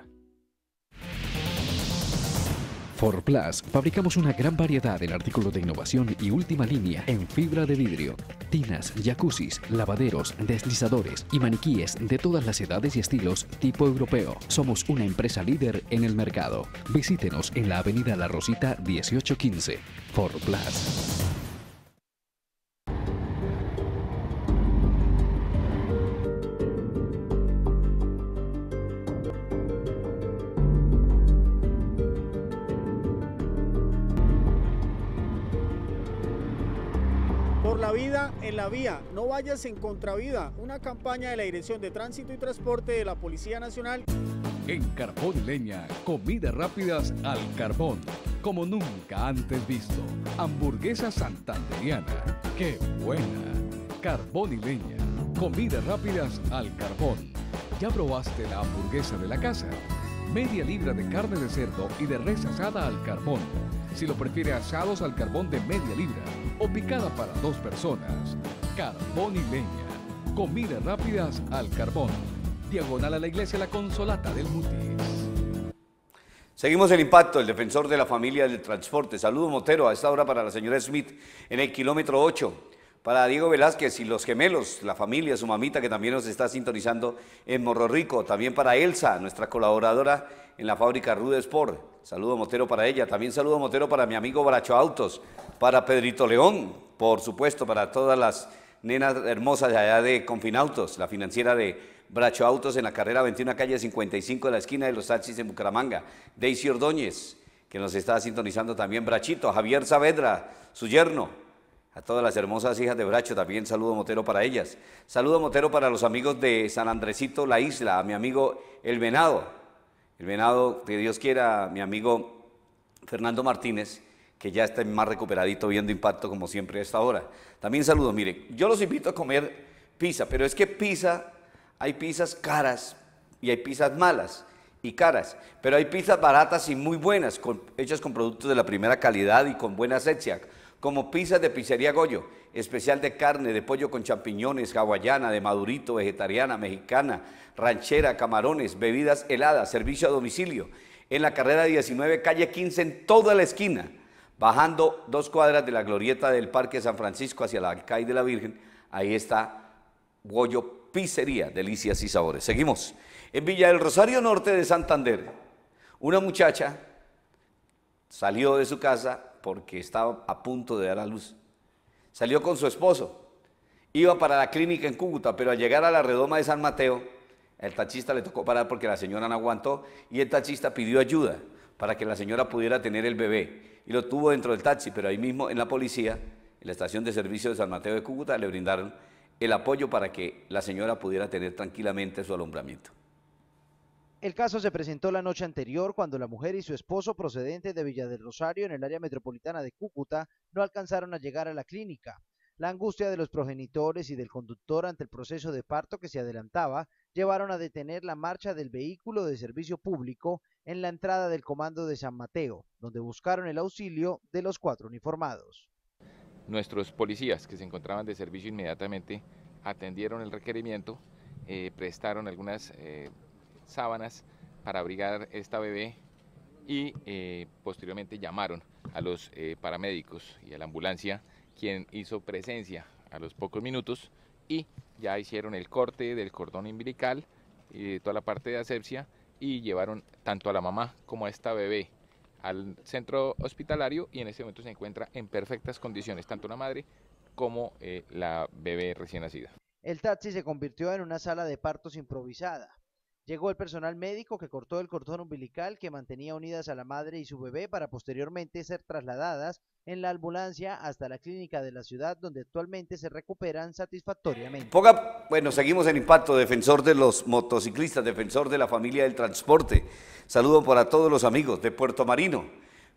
S9: For Plus, fabricamos una gran variedad de artículos de innovación y última línea en fibra de vidrio, tinas, jacuzzis, lavaderos, deslizadores y maniquíes de todas las edades y estilos tipo europeo. Somos una empresa líder en el mercado. Visítenos en la Avenida La Rosita 1815. For Plus.
S4: vida en la vía, no vayas en contravida, una
S6: campaña de la Dirección de Tránsito y Transporte de la Policía Nacional.
S9: En Carbón y Leña, comidas rápidas al carbón, como nunca antes visto. Hamburguesa santanderiana, qué buena. Carbón y Leña, comidas rápidas al carbón. ¿Ya probaste la hamburguesa de la casa? Media libra de carne de cerdo y de res asada al carbón si lo prefiere asados al carbón de media libra o picada para dos personas. Carbón y leña. Comidas rápidas al carbón. Diagonal a la iglesia La Consolata del Mutis.
S2: Seguimos el impacto, el defensor de la familia del transporte. Saludo Motero a esta hora para la señora Smith en el kilómetro 8. Para Diego Velázquez y los gemelos, la familia, su mamita que también nos está sintonizando en Morro Rico. También para Elsa, nuestra colaboradora en la fábrica Rude Sport. Saludo Motero para ella. También saludo Motero para mi amigo Bracho Autos, para Pedrito León, por supuesto, para todas las nenas hermosas de allá de Confinautos, la financiera de Bracho Autos en la carrera 21, calle 55 de la esquina de los taxis en Bucaramanga. Daisy Ordóñez, que nos está sintonizando también. Brachito, Javier Saavedra, su yerno, a todas las hermosas hijas de Bracho, también saludo Motero para ellas. Saludo Motero para los amigos de San Andresito, la isla, a mi amigo El Venado, el venado, que Dios quiera, mi amigo Fernando Martínez, que ya está más recuperadito viendo impacto como siempre a esta hora. También saludo, mire, yo los invito a comer pizza, pero es que pizza, hay pizzas caras y hay pizzas malas y caras, pero hay pizzas baratas y muy buenas, hechas con productos de la primera calidad y con buena como pizzas de pizzería Goyo, especial de carne, de pollo con champiñones, hawaiana, de madurito, vegetariana, mexicana, ranchera, camarones, bebidas heladas, servicio a domicilio, en la carrera 19, calle 15, en toda la esquina, bajando dos cuadras de la glorieta del Parque San Francisco hacia la Alcaide de la Virgen, ahí está Goyo Pizzería, delicias y sabores. Seguimos. En Villa del Rosario Norte de Santander, una muchacha salió de su casa porque estaba a punto de dar a luz. Salió con su esposo. Iba para la clínica en Cúcuta, pero al llegar a la redoma de San Mateo, el taxista le tocó parar porque la señora no aguantó y el taxista pidió ayuda para que la señora pudiera tener el bebé. Y lo tuvo dentro del taxi, pero ahí mismo en la policía, en la estación de servicio de San Mateo de Cúcuta, le brindaron el apoyo para que la señora pudiera tener tranquilamente su alumbramiento.
S5: El caso se presentó la noche anterior cuando la mujer y su esposo procedente de Villa del Rosario en el área metropolitana de Cúcuta no alcanzaron a llegar a la clínica. La angustia de los progenitores y del conductor ante el proceso de parto que se adelantaba llevaron a detener la marcha del vehículo de servicio público en la entrada del comando de San Mateo, donde buscaron el auxilio de los cuatro uniformados.
S6: Nuestros policías que se encontraban de servicio inmediatamente atendieron el requerimiento, eh, prestaron algunas... Eh, sábanas para abrigar esta bebé y eh, posteriormente llamaron a los eh, paramédicos y a la ambulancia, quien hizo presencia a los pocos minutos y ya hicieron el corte del cordón umbilical y eh, de toda la parte de asepsia y llevaron tanto a la mamá como a esta bebé al centro hospitalario y en este momento se encuentra en perfectas condiciones tanto la madre como la bebé recién nacida.
S5: El taxi se convirtió en una sala de partos improvisada, Llegó el personal médico que cortó el cordón umbilical que mantenía unidas a la madre y su bebé para posteriormente ser trasladadas en la ambulancia hasta la clínica de la ciudad donde actualmente se recuperan satisfactoriamente.
S2: Poca, bueno, seguimos el impacto, defensor de los motociclistas, defensor de la familia del transporte. Saludo para todos los amigos de Puerto Marino.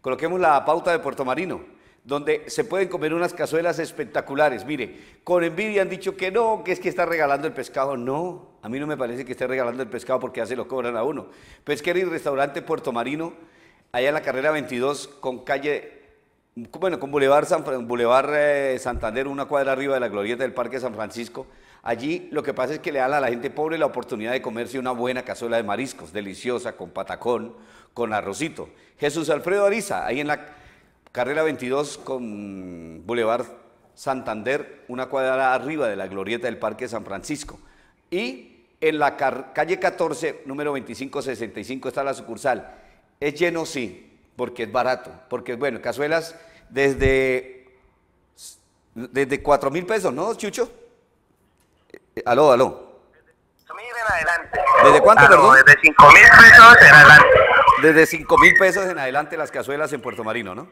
S2: Coloquemos la pauta de Puerto Marino donde se pueden comer unas cazuelas espectaculares. Mire, con envidia han dicho que no, que es que está regalando el pescado. No, a mí no me parece que esté regalando el pescado porque ya se lo cobran a uno. Pesquera y restaurante Puerto Marino, allá en la carrera 22 con calle, bueno, con Boulevard, eh, Santander, una cuadra arriba de la glorieta del Parque San Francisco. Allí lo que pasa es que le dan a la gente pobre la oportunidad de comerse una buena cazuela de mariscos, deliciosa, con patacón, con arrocito. Jesús Alfredo Ariza, ahí en la Carrera 22 con Boulevard Santander, una cuadra arriba de la glorieta del Parque San Francisco. Y en la calle 14, número 2565, está la sucursal. Es lleno, sí, porque es barato, porque, bueno, cazuelas desde, desde 4 mil pesos, ¿no, Chucho? Eh, aló, aló. En adelante. ¿Desde cuánto, ah, perdón? Desde 5 mil pesos en adelante. Desde 5 mil pesos en adelante las cazuelas en Puerto Marino, ¿no?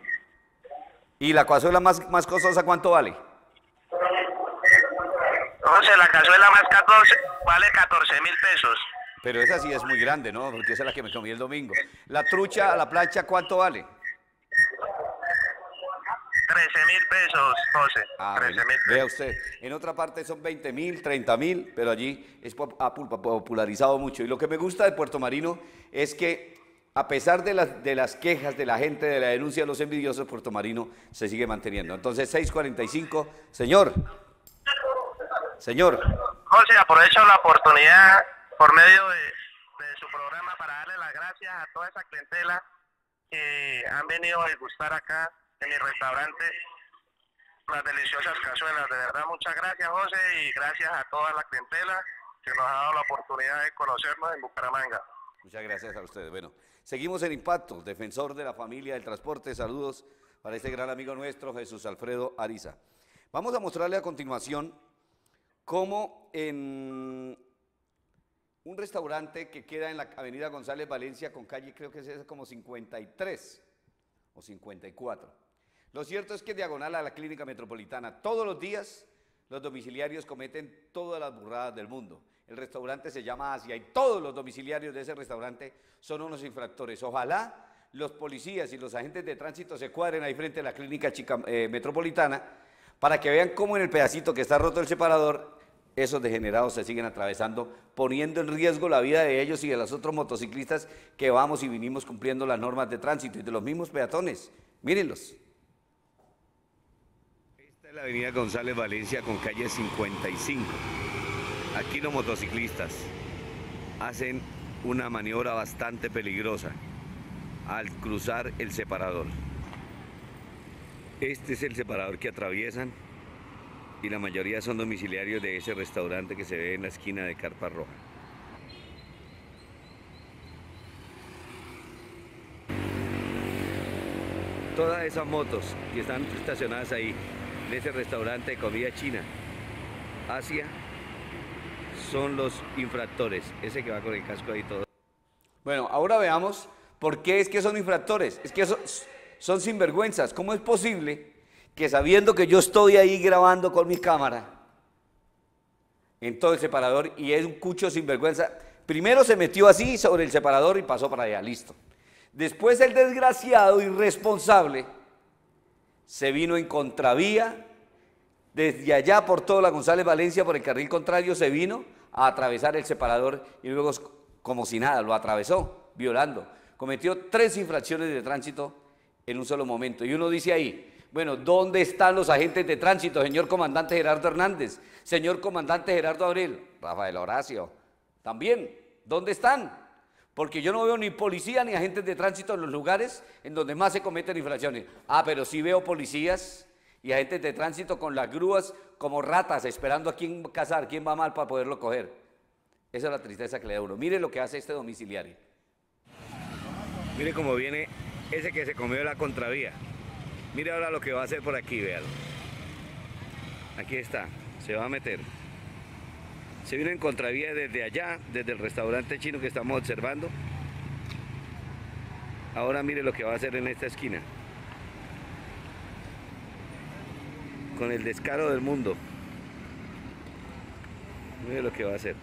S2: ¿Y la cazuela más, más costosa cuánto vale? José, la cazuela más 14 vale 14 mil pesos. Pero esa sí es muy grande, ¿no? Porque esa es la que me comí el domingo. La trucha a la plancha, ¿cuánto vale? 13 mil pesos, José. 13 ah, mil Vea usted, en otra parte son 20 mil, 30 mil, pero allí es ha popularizado mucho. Y lo que me gusta de Puerto Marino es que a pesar de las, de las quejas de la gente, de la denuncia de los envidiosos, Puerto Marino se sigue manteniendo. Entonces, 6.45, señor. Señor. José, aprovecho la oportunidad por medio de, su programa para
S4: darle las gracias a toda esa clientela que han venido a degustar acá en mi restaurante las deliciosas cazuelas. De verdad, muchas gracias, José, y gracias a toda la clientela
S2: que nos ha dado la oportunidad de conocernos en Bucaramanga. Muchas gracias a ustedes. Bueno. Seguimos en impacto, defensor de la familia del transporte. Saludos para este gran amigo nuestro, Jesús Alfredo Ariza. Vamos a mostrarle a continuación cómo en un restaurante que queda en la avenida González Valencia con calle, creo que es como 53 o 54. Lo cierto es que diagonal a la clínica metropolitana, todos los días los domiciliarios cometen todas las burradas del mundo. El restaurante se llama Asia y todos los domiciliarios de ese restaurante son unos infractores. Ojalá los policías y los agentes de tránsito se cuadren ahí frente a la clínica eh, metropolitana para que vean cómo en el pedacito que está roto el separador, esos degenerados se siguen atravesando, poniendo en riesgo la vida de ellos y de los otros motociclistas que vamos y vinimos cumpliendo las normas de tránsito y de los mismos peatones. Mírenlos. Esta es la avenida González Valencia con calle 55. Aquí los motociclistas hacen una maniobra bastante peligrosa al cruzar el separador. Este es el separador que atraviesan y la mayoría son domiciliarios de ese restaurante que se ve en la esquina de Carpa Roja. Todas esas motos que están estacionadas ahí, en ese restaurante de comida china, Asia, son los infractores. Ese que va con el casco ahí todo. Bueno, ahora veamos por qué es que son infractores. Es que son, son sinvergüenzas. ¿Cómo es posible que sabiendo que yo estoy ahí grabando con mi cámara en todo el separador y es un cucho sinvergüenza? Primero se metió así sobre el separador y pasó para allá, listo. Después el desgraciado irresponsable se vino en contravía, desde allá por toda la González Valencia, por el carril contrario se vino, a atravesar el separador y luego, como si nada, lo atravesó, violando. Cometió tres infracciones de tránsito en un solo momento. Y uno dice ahí, bueno, ¿dónde están los agentes de tránsito, señor comandante Gerardo Hernández? Señor comandante Gerardo Abril, Rafael Horacio, también, ¿dónde están? Porque yo no veo ni policía ni agentes de tránsito en los lugares en donde más se cometen infracciones. Ah, pero sí veo policías y agentes de tránsito con las grúas como ratas esperando a quién cazar, quién va mal para poderlo coger. Esa es la tristeza que le da uno. Mire lo que hace este domiciliario. Mire cómo viene ese que se comió la contravía. Mire ahora lo que va a hacer por aquí, véalo. Aquí está, se va a meter. Se viene en contravía desde allá, desde el restaurante chino que estamos observando. Ahora mire lo que va a hacer en esta esquina. con el descaro del mundo. Mira lo que va a hacer.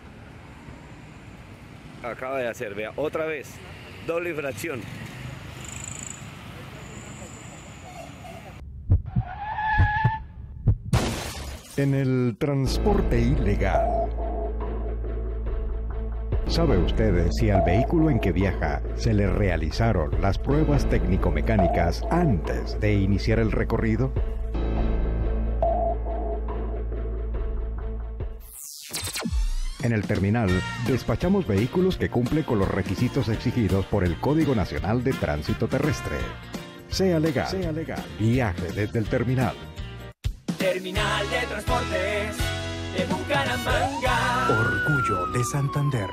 S2: Acaba de hacer, vea, otra vez, doble fracción.
S4: En el transporte ilegal. ¿Sabe usted si al vehículo en que viaja se le realizaron las pruebas técnico-mecánicas antes de iniciar el recorrido? En el terminal, despachamos vehículos que cumplen con los requisitos exigidos por el Código Nacional de Tránsito Terrestre. Sea legal. Viaje desde el terminal.
S7: Terminal de Transportes de Bucaramanga.
S9: Orgullo de Santander.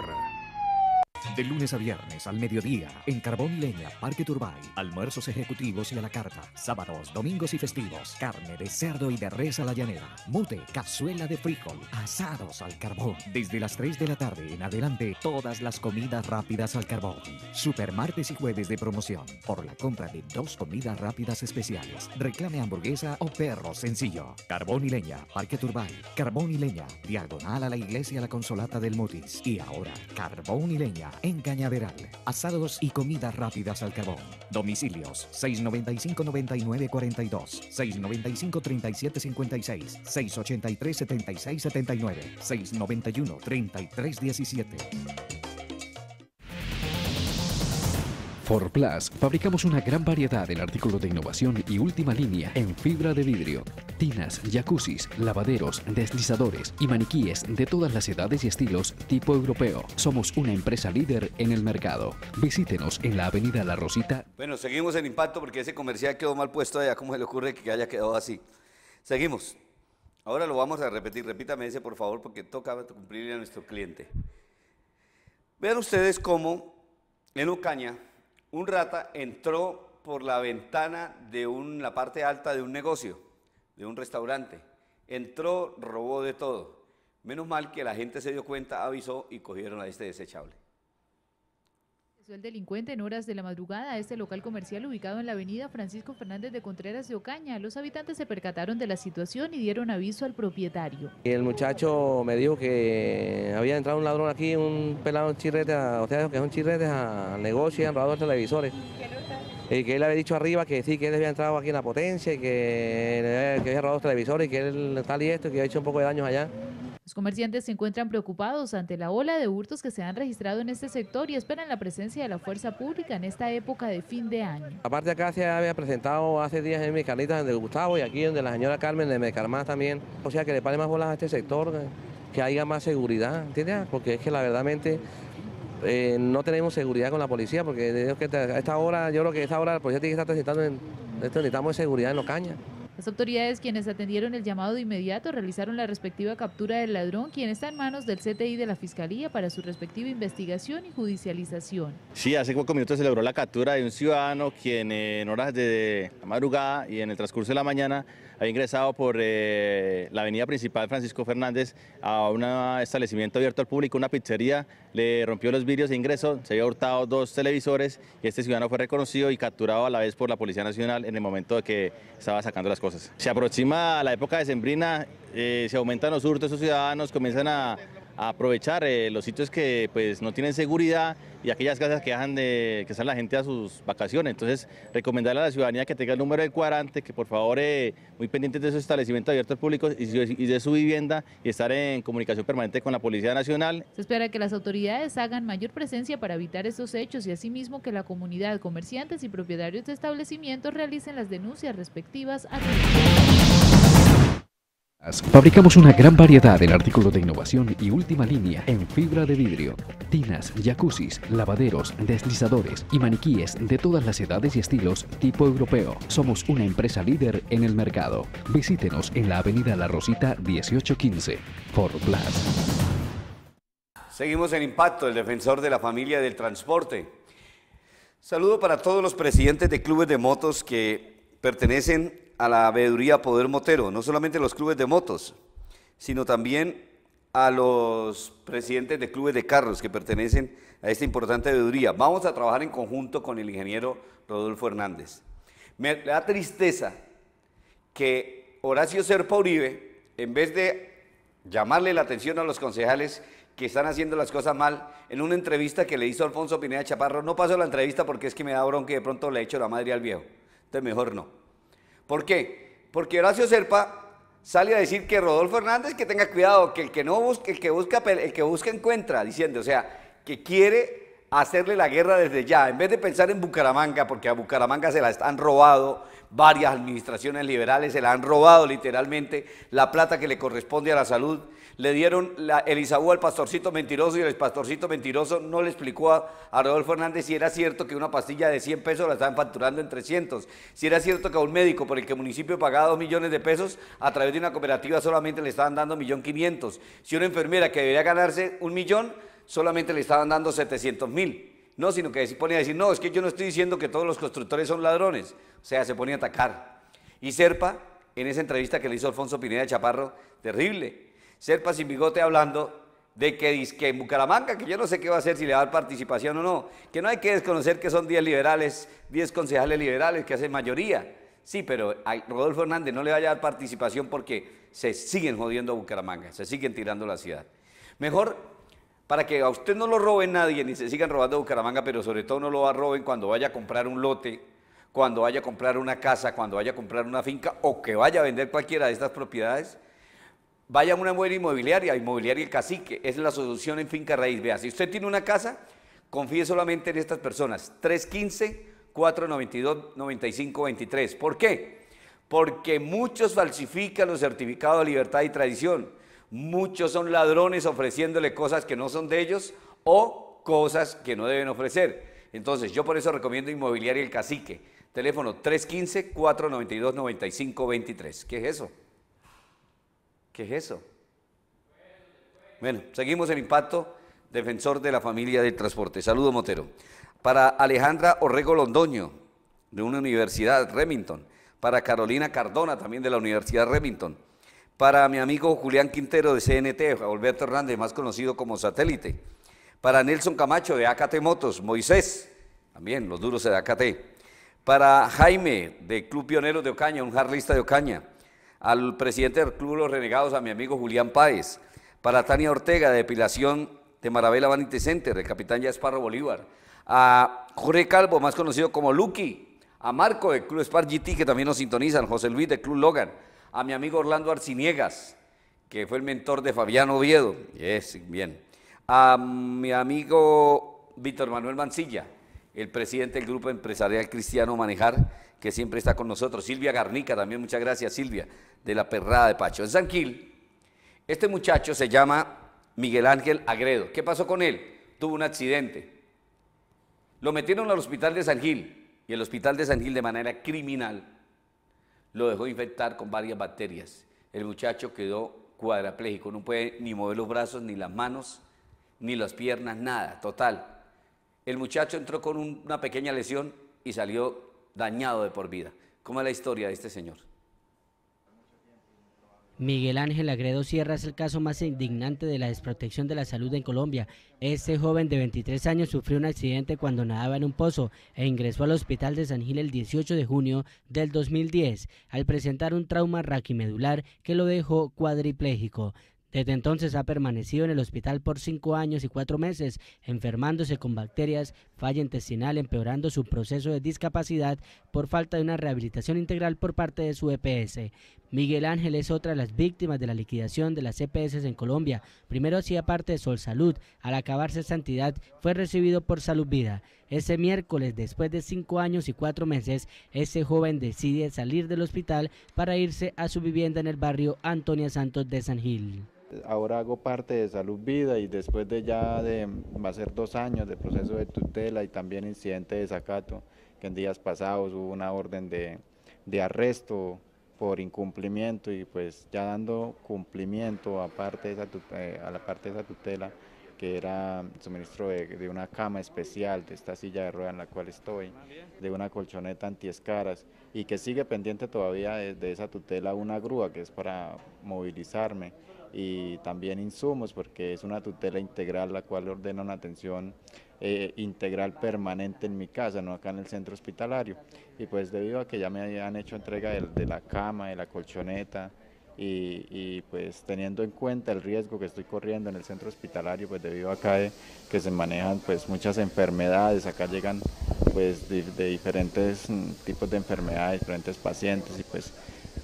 S9: De lunes a viernes al mediodía, en Carbón y Leña, Parque Turbay, almuerzos ejecutivos y a la carta, sábados, domingos y festivos, carne de cerdo y de res a la llanera, mute, cazuela de frijol, asados al carbón. Desde las 3 de la tarde en adelante, todas las comidas rápidas al carbón. Super martes y jueves de promoción, por la compra de dos comidas rápidas especiales. Reclame hamburguesa o perro sencillo. Carbón y Leña, Parque Turbay, Carbón y Leña, diagonal a la iglesia La Consolata del Mutis. Y ahora, Carbón y Leña en Cañaveral. Asados y comidas rápidas al carbón. Domicilios 695-9942, 695-3756, 683-7679, 691-3317. For Plus fabricamos una gran variedad en artículos de innovación y última línea en fibra de vidrio, tinas, jacuzzis, lavaderos, deslizadores y maniquíes de todas las edades y estilos tipo europeo. Somos una empresa líder en el mercado. Visítenos en la avenida La Rosita.
S2: Bueno, seguimos en impacto porque ese comercial quedó mal puesto allá, ¿cómo se le ocurre que haya quedado así? Seguimos. Ahora lo vamos a repetir, repítame ese por favor porque toca cumplirle a nuestro cliente. Vean ustedes cómo en Ocaña un rata entró por la ventana de la parte alta de un negocio, de un restaurante. Entró, robó de todo. Menos mal que la gente se dio cuenta, avisó y cogieron a este desechable
S8: el delincuente en horas de la madrugada a este local comercial ubicado en la avenida Francisco Fernández de Contreras de Ocaña. Los habitantes se percataron de la situación y dieron aviso al propietario.
S5: El muchacho me dijo que había entrado un ladrón aquí, un pelado chirrete, a, o sea, que son chirretes a negocio y han robado televisores. Y que él había dicho arriba que sí, que él había entrado aquí en la potencia y que, que había robado televisores y que él tal y esto, que había hecho un poco de daños allá.
S8: Los comerciantes se encuentran preocupados ante la ola de hurtos que se han registrado en este sector y esperan la presencia de la fuerza pública en esta época de fin de año.
S5: Aparte acá se había presentado hace días en Mecanitas de Gustavo y aquí donde la señora Carmen de Mecarmás también. O sea que le pare más bolas a este sector, que haya más seguridad, ¿entiendes? Porque es que la verdaderamente eh, no tenemos seguridad con la policía, porque que a esta hora, yo creo que a esta hora la policía tiene que estar transitando necesitamos seguridad en los cañas.
S8: Las autoridades quienes atendieron el llamado de inmediato realizaron la respectiva captura del ladrón, quien está en manos del CTI de la Fiscalía para su respectiva investigación y judicialización.
S6: Sí, hace cuatro minutos se celebró la captura de un ciudadano quien en horas de la madrugada y en el transcurso de la mañana había ingresado por eh, la avenida principal Francisco Fernández a un establecimiento abierto al público, una pizzería, le rompió los vidrios de ingreso, se había hurtado dos televisores y este ciudadano fue reconocido y capturado a la vez por la Policía Nacional en el momento de que estaba sacando las cosas. Se aproxima la época de Sembrina, eh, se aumentan los hurtos, esos ciudadanos comienzan a aprovechar eh, los sitios que pues no tienen seguridad y aquellas casas que dejan de que sale la gente a sus vacaciones. Entonces, recomendarle a la ciudadanía que tenga el número del cuadrante, que por favor eh, muy pendiente de su establecimientos abiertos públicos y, y, de su vivienda y estar en comunicación permanente con la Policía Nacional.
S8: Se espera que las autoridades hagan mayor presencia para evitar estos hechos y asimismo que la comunidad, comerciantes y propietarios de establecimientos realicen las denuncias respectivas a
S9: Fabricamos una gran variedad de artículos de innovación y última línea en fibra de vidrio, tinas, jacuzzis, lavaderos, deslizadores y maniquíes de todas las edades y estilos tipo europeo. Somos una empresa líder en el mercado. Visítenos en la avenida La Rosita 1815, Fort Blas.
S2: Seguimos en Impacto, el defensor de la familia del transporte. Saludo para todos los presidentes de clubes de motos que pertenecen a la veeduría Poder Motero, no solamente los clubes de motos, sino también a los presidentes de clubes de carros que pertenecen a esta importante veeduría. Vamos a trabajar en conjunto con el ingeniero Rodolfo Hernández. Me da tristeza que Horacio Serpa Uribe, en vez de llamarle la atención a los concejales que están haciendo las cosas mal, en una entrevista que le hizo Alfonso Pineda Chaparro, no paso la entrevista porque es que me da bronca y de pronto le echo la madre al viejo. Entonces mejor no. ¿Por qué? Porque Horacio Serpa sale a decir que Rodolfo Hernández que tenga cuidado, que el que no busca, el que busca, el que busca encuentra, diciendo, o sea, que quiere hacerle la guerra desde ya, en vez de pensar en Bucaramanga, porque a Bucaramanga se la han robado, varias administraciones liberales se la han robado literalmente, la plata que le corresponde a la salud, le dieron la, el Isaú al pastorcito mentiroso y el pastorcito mentiroso no le explicó a, Rodolfo Hernández si era cierto que una pastilla de 100 pesos la estaban facturando en 300, si era cierto que a un médico por el que el municipio pagaba 2 millones de pesos a través de una cooperativa solamente le estaban dando 1.500. si una enfermera que debería ganarse un millón solamente le estaban dando 700 mil. No, sino que se ponía a decir, no, es que yo no estoy diciendo que todos los constructores son ladrones. O sea, se ponía a atacar. Y Serpa, en esa entrevista que le hizo Alfonso Pineda Chaparro, terrible. Serpa sin bigote hablando de que, en Bucaramanga, que yo no sé qué va a hacer, si le va a dar participación o no, que no hay que desconocer que son 10 liberales, 10 concejales liberales que hacen mayoría. Sí, pero a Rodolfo Hernández no le va a dar participación porque se siguen jodiendo a Bucaramanga, se siguen tirando la ciudad. Mejor para que a usted no lo robe nadie ni se sigan robando a Bucaramanga, pero sobre todo no lo roben cuando vaya a comprar un lote, cuando vaya a comprar una casa, cuando vaya a comprar una finca o que vaya a vender cualquiera de estas propiedades vaya a una buena inmobiliaria, inmobiliaria el cacique, es la solución en finca raíz. Vea, si usted tiene una casa, confíe solamente en estas personas, 315-492-9523. ¿Por qué? Porque muchos falsifican los certificados de libertad y tradición, muchos son ladrones ofreciéndole cosas que no son de ellos o cosas que no deben ofrecer. Entonces, yo por eso recomiendo Inmobiliaria El Cacique. Teléfono 315-492-9523. ¿Qué es eso? ¿Qué es eso? Bueno, seguimos el impacto, defensor de la familia del transporte. Saludo, Motero. Para Alejandra Orrego Londoño, de una universidad, Remington. Para Carolina Cardona, también de la Universidad Remington. Para mi amigo Julián Quintero de CNT, Alberto Hernández, más conocido como Satélite. Para Nelson Camacho de AKT Motos, Moisés, también los duros de AKT. Para Jaime de Club Pioneros de Ocaña, un jarlista de Ocaña al presidente del Club Los Renegados, a mi amigo Julián Páez, para Tania Ortega, de depilación de Marabela Vanity Center, el capitán Yasparro Bolívar, a Jorge Calvo, más conocido como Lucky, a Marco del Club Spar GT, que también nos sintonizan, José Luis del Club Logan, a mi amigo Orlando Arciniegas, que fue el mentor de Fabián Oviedo, bien, a mi amigo Víctor Manuel Mancilla, el presidente del Grupo Empresarial Cristiano Manejar, que siempre está con nosotros. Silvia Garnica también, muchas gracias Silvia, de la Perrada de Pacho. En Gil, este muchacho se llama Miguel Ángel Agredo. ¿Qué pasó con él? Tuvo un accidente. Lo metieron al hospital de San Gil y el hospital de San Gil de manera criminal lo dejó infectar con varias bacterias. El muchacho quedó cuadraplégico, no puede ni mover los brazos, ni las manos, ni las piernas, nada, total. El muchacho entró con una pequeña lesión y salió dañado de por vida. ¿Cómo es la historia de este señor?
S7: Miguel Ángel Agredo Sierra es el caso más indignante de la desprotección de la salud en Colombia. Este joven de 23 años sufrió un accidente cuando nadaba en un pozo e ingresó al hospital de San Gil el 18 de junio del 2010 al presentar un trauma raquimedular que lo dejó cuadripléjico. Desde entonces ha permanecido en el hospital por cinco años y cuatro meses, enfermándose con bacterias, falla intestinal, empeorando su proceso de discapacidad por falta de una rehabilitación integral por parte de su EPS. Miguel Ángel es otra de las víctimas de la liquidación de las CPS e en Colombia. Primero hacía parte de Sol Salud. Al acabarse Santidad fue recibido por Salud Vida. Ese miércoles, después de cinco años y cuatro meses, ese joven decide salir del hospital para irse a su vivienda en el barrio Antonia Santos de San Gil
S6: ahora hago parte de Salud Vida y después de ya de, va a ser dos años de proceso de tutela y también incidente de desacato, que en días pasados hubo una orden de arresto por incumplimiento y pues ya dando cumplimiento a, parte esa eh, a la parte de esa tutela que era suministro de, una cama especial, de esta silla de rueda en la cual estoy, de una colchoneta antiescaras y que sigue pendiente todavía de esa tutela una grúa que es para movilizarme y también insumos, porque es una tutela integral la cual ordena una atención eh, integral permanente en mi casa, no acá en el centro hospitalario. Y pues debido a que ya me han hecho entrega de, la cama, de la colchoneta, y, pues teniendo en cuenta el riesgo que estoy corriendo en el centro hospitalario, pues debido a acá que se manejan pues muchas enfermedades, acá llegan pues de diferentes mm, tipos de enfermedades, diferentes pacientes y pues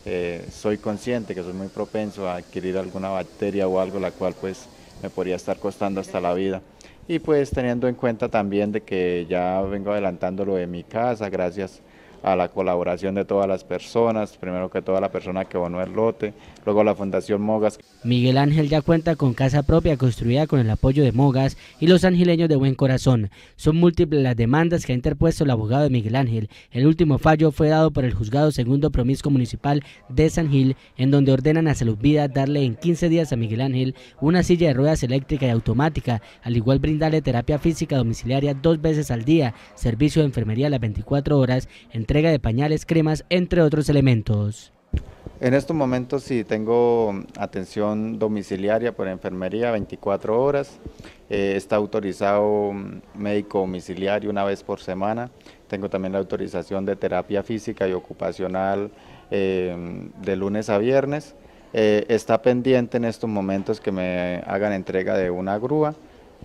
S6: eh, soy consciente que soy muy propenso a adquirir alguna bacteria o algo la cual pues me podría estar costando hasta la vida. Y pues teniendo en cuenta también de que ya vengo adelantando lo de mi casa, gracias a la colaboración de todas las personas, primero que toda la persona que donó el lote, luego la Fundación Mogas.
S7: Miguel Ángel ya cuenta con casa propia construida con el apoyo de Mogas y los angileños de buen corazón. Son múltiples las demandas que ha interpuesto el abogado de Miguel Ángel. El último fallo fue dado por el juzgado segundo promisco municipal de San Gil, en donde ordenan a Salud Vida darle en 15 días a Miguel Ángel una silla de ruedas eléctrica y automática, al igual brindarle terapia física domiciliaria dos veces al día, servicio de enfermería a las 24 horas, entrega de pañales, cremas, entre otros elementos.
S6: En estos momentos sí tengo mm, atención domiciliaria por enfermería 24 horas. Eh, está autorizado mm, médico domiciliario una vez por semana. Tengo también la autorización de terapia física y ocupacional eh, mm, de lunes a viernes. Eh, está pendiente en estos momentos que me hagan entrega de una grúa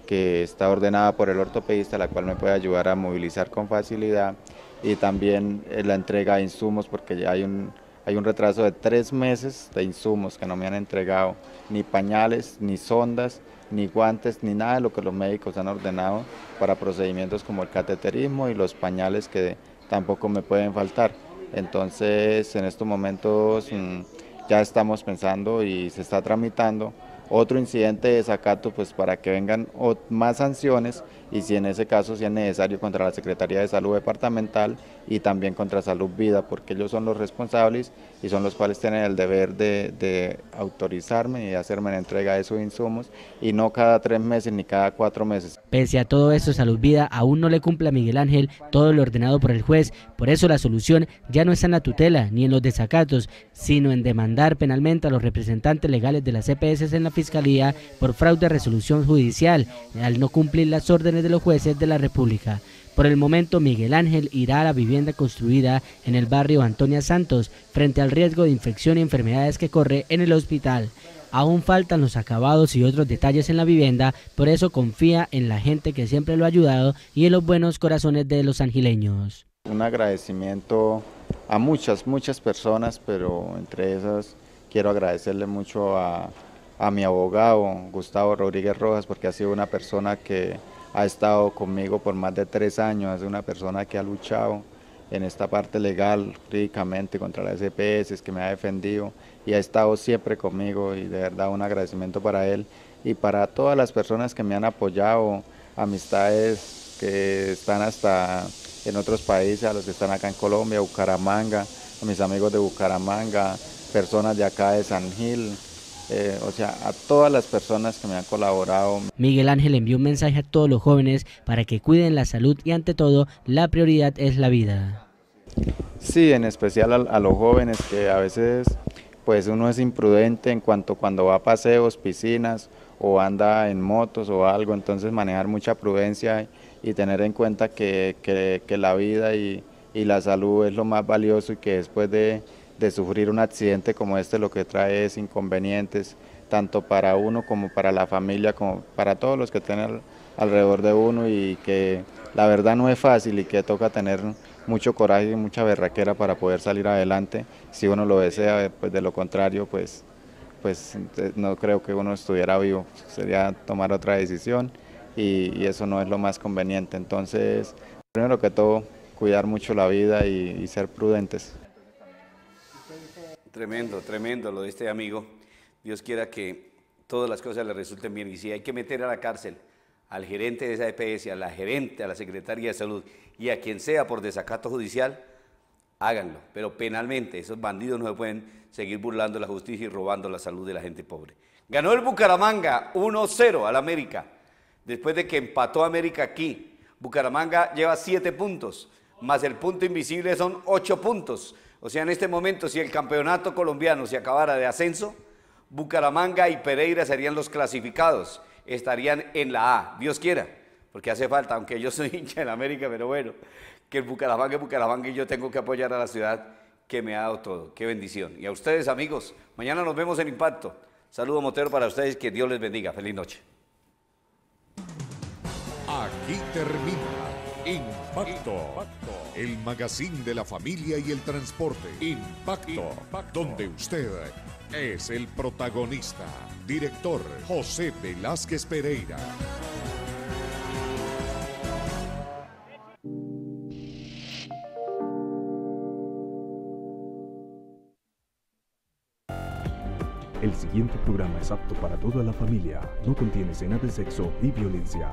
S6: que está ordenada por el ortopedista, la cual me puede ayudar a movilizar con facilidad y también la entrega de insumos porque ya hay un hay un retraso de tres meses de insumos que no me han entregado, ni pañales, ni sondas, ni guantes, ni nada de lo que los médicos han ordenado para procedimientos como el cateterismo y los pañales que tampoco me pueden faltar. Entonces, en estos momentos mm, ya estamos pensando y se está tramitando otro incidente de desacato, pues para que vengan más sanciones y si en ese caso si es necesario contra la Secretaría de Salud Departamental y también contra Salud Vida, porque ellos son los responsables y son los cuales tienen el deber de, autorizarme y hacerme la entrega de esos insumos y no cada tres meses ni cada cuatro meses.
S7: Pese a todo eso, Salud Vida aún no le cumple a Miguel Ángel todo lo ordenado por el juez, por eso la solución ya no está en la tutela ni en los desacatos, sino en demandar penalmente a los representantes legales de las CPS en la Fiscalía por fraude a resolución judicial al no cumplir las órdenes de los jueces de la República. Por el momento, Miguel Ángel irá a la vivienda construida en el barrio Antonia Santos frente al riesgo de infección y enfermedades que corre en el hospital. Aún faltan los acabados y otros detalles en la vivienda, por eso confía en la gente que siempre lo ha ayudado y en los buenos corazones de los angileños.
S6: Un agradecimiento a muchas, muchas personas, pero entre esas quiero agradecerle mucho a a mi abogado Gustavo Rodríguez Rojas, porque ha sido una persona que ha estado conmigo por más de tres años, es una persona que ha luchado en esta parte legal, jurídicamente, contra la SPS, que me ha defendido y ha estado siempre conmigo y de verdad un agradecimiento para él y para todas las personas que me han apoyado, amistades que están hasta en otros países, a los que están acá en Colombia, Bucaramanga, a mis amigos de Bucaramanga, personas de acá de San Gil, eh, o sea, a todas las personas que me han colaborado.
S7: Miguel Ángel envió un mensaje a todos los jóvenes para que cuiden la salud y ante todo la prioridad es la vida.
S6: Sí, en especial a, los jóvenes que a veces pues uno es imprudente en cuanto cuando va a paseos, piscinas o anda en motos o algo, entonces manejar mucha prudencia y tener en cuenta que, que, la vida y, y la salud es lo más valioso y que después de de sufrir un accidente como este lo que trae es inconvenientes, tanto para uno como para la familia, como para todos los que tienen alrededor de uno y que la verdad no es fácil y que toca tener mucho coraje y mucha berraquera para poder salir adelante. Si uno lo desea, pues de lo contrario, pues, pues eh, no creo que uno estuviera vivo, sería tomar otra decisión y, eso no es lo más conveniente. Entonces, primero que todo, cuidar mucho la vida y ser prudentes.
S2: Tremendo, tremendo lo de este amigo. Dios quiera que todas las cosas le resulten bien. Y si hay que meter a la cárcel al gerente de esa EPS, a la gerente, a la secretaria de salud y a quien sea por desacato judicial, háganlo. Pero penalmente, esos bandidos no se pueden seguir burlando la justicia y robando la salud de la gente pobre. Ganó el Bucaramanga 1-0 al América. Después de que empató América aquí, Bucaramanga lleva 7 puntos, más el punto invisible son 8 puntos. O sea, en este momento, si el campeonato colombiano se acabara de ascenso, Bucaramanga y Pereira serían los clasificados, estarían en la A, Dios quiera, porque hace falta, aunque yo soy hincha en América, pero bueno, que el Bucaramanga, Bucaramanga y yo tengo que apoyar a la ciudad que me ha dado todo. Qué bendición. Y a ustedes, amigos, mañana nos vemos en Impacto. Saludo Motero para ustedes, que Dios les bendiga. Feliz noche.
S1: Aquí termina Impacto el magazine de la familia y el transporte. Impacto, donde usted es el protagonista. Director José Velázquez Pereira. El siguiente programa es apto para toda la familia. No contiene escena de sexo y violencia.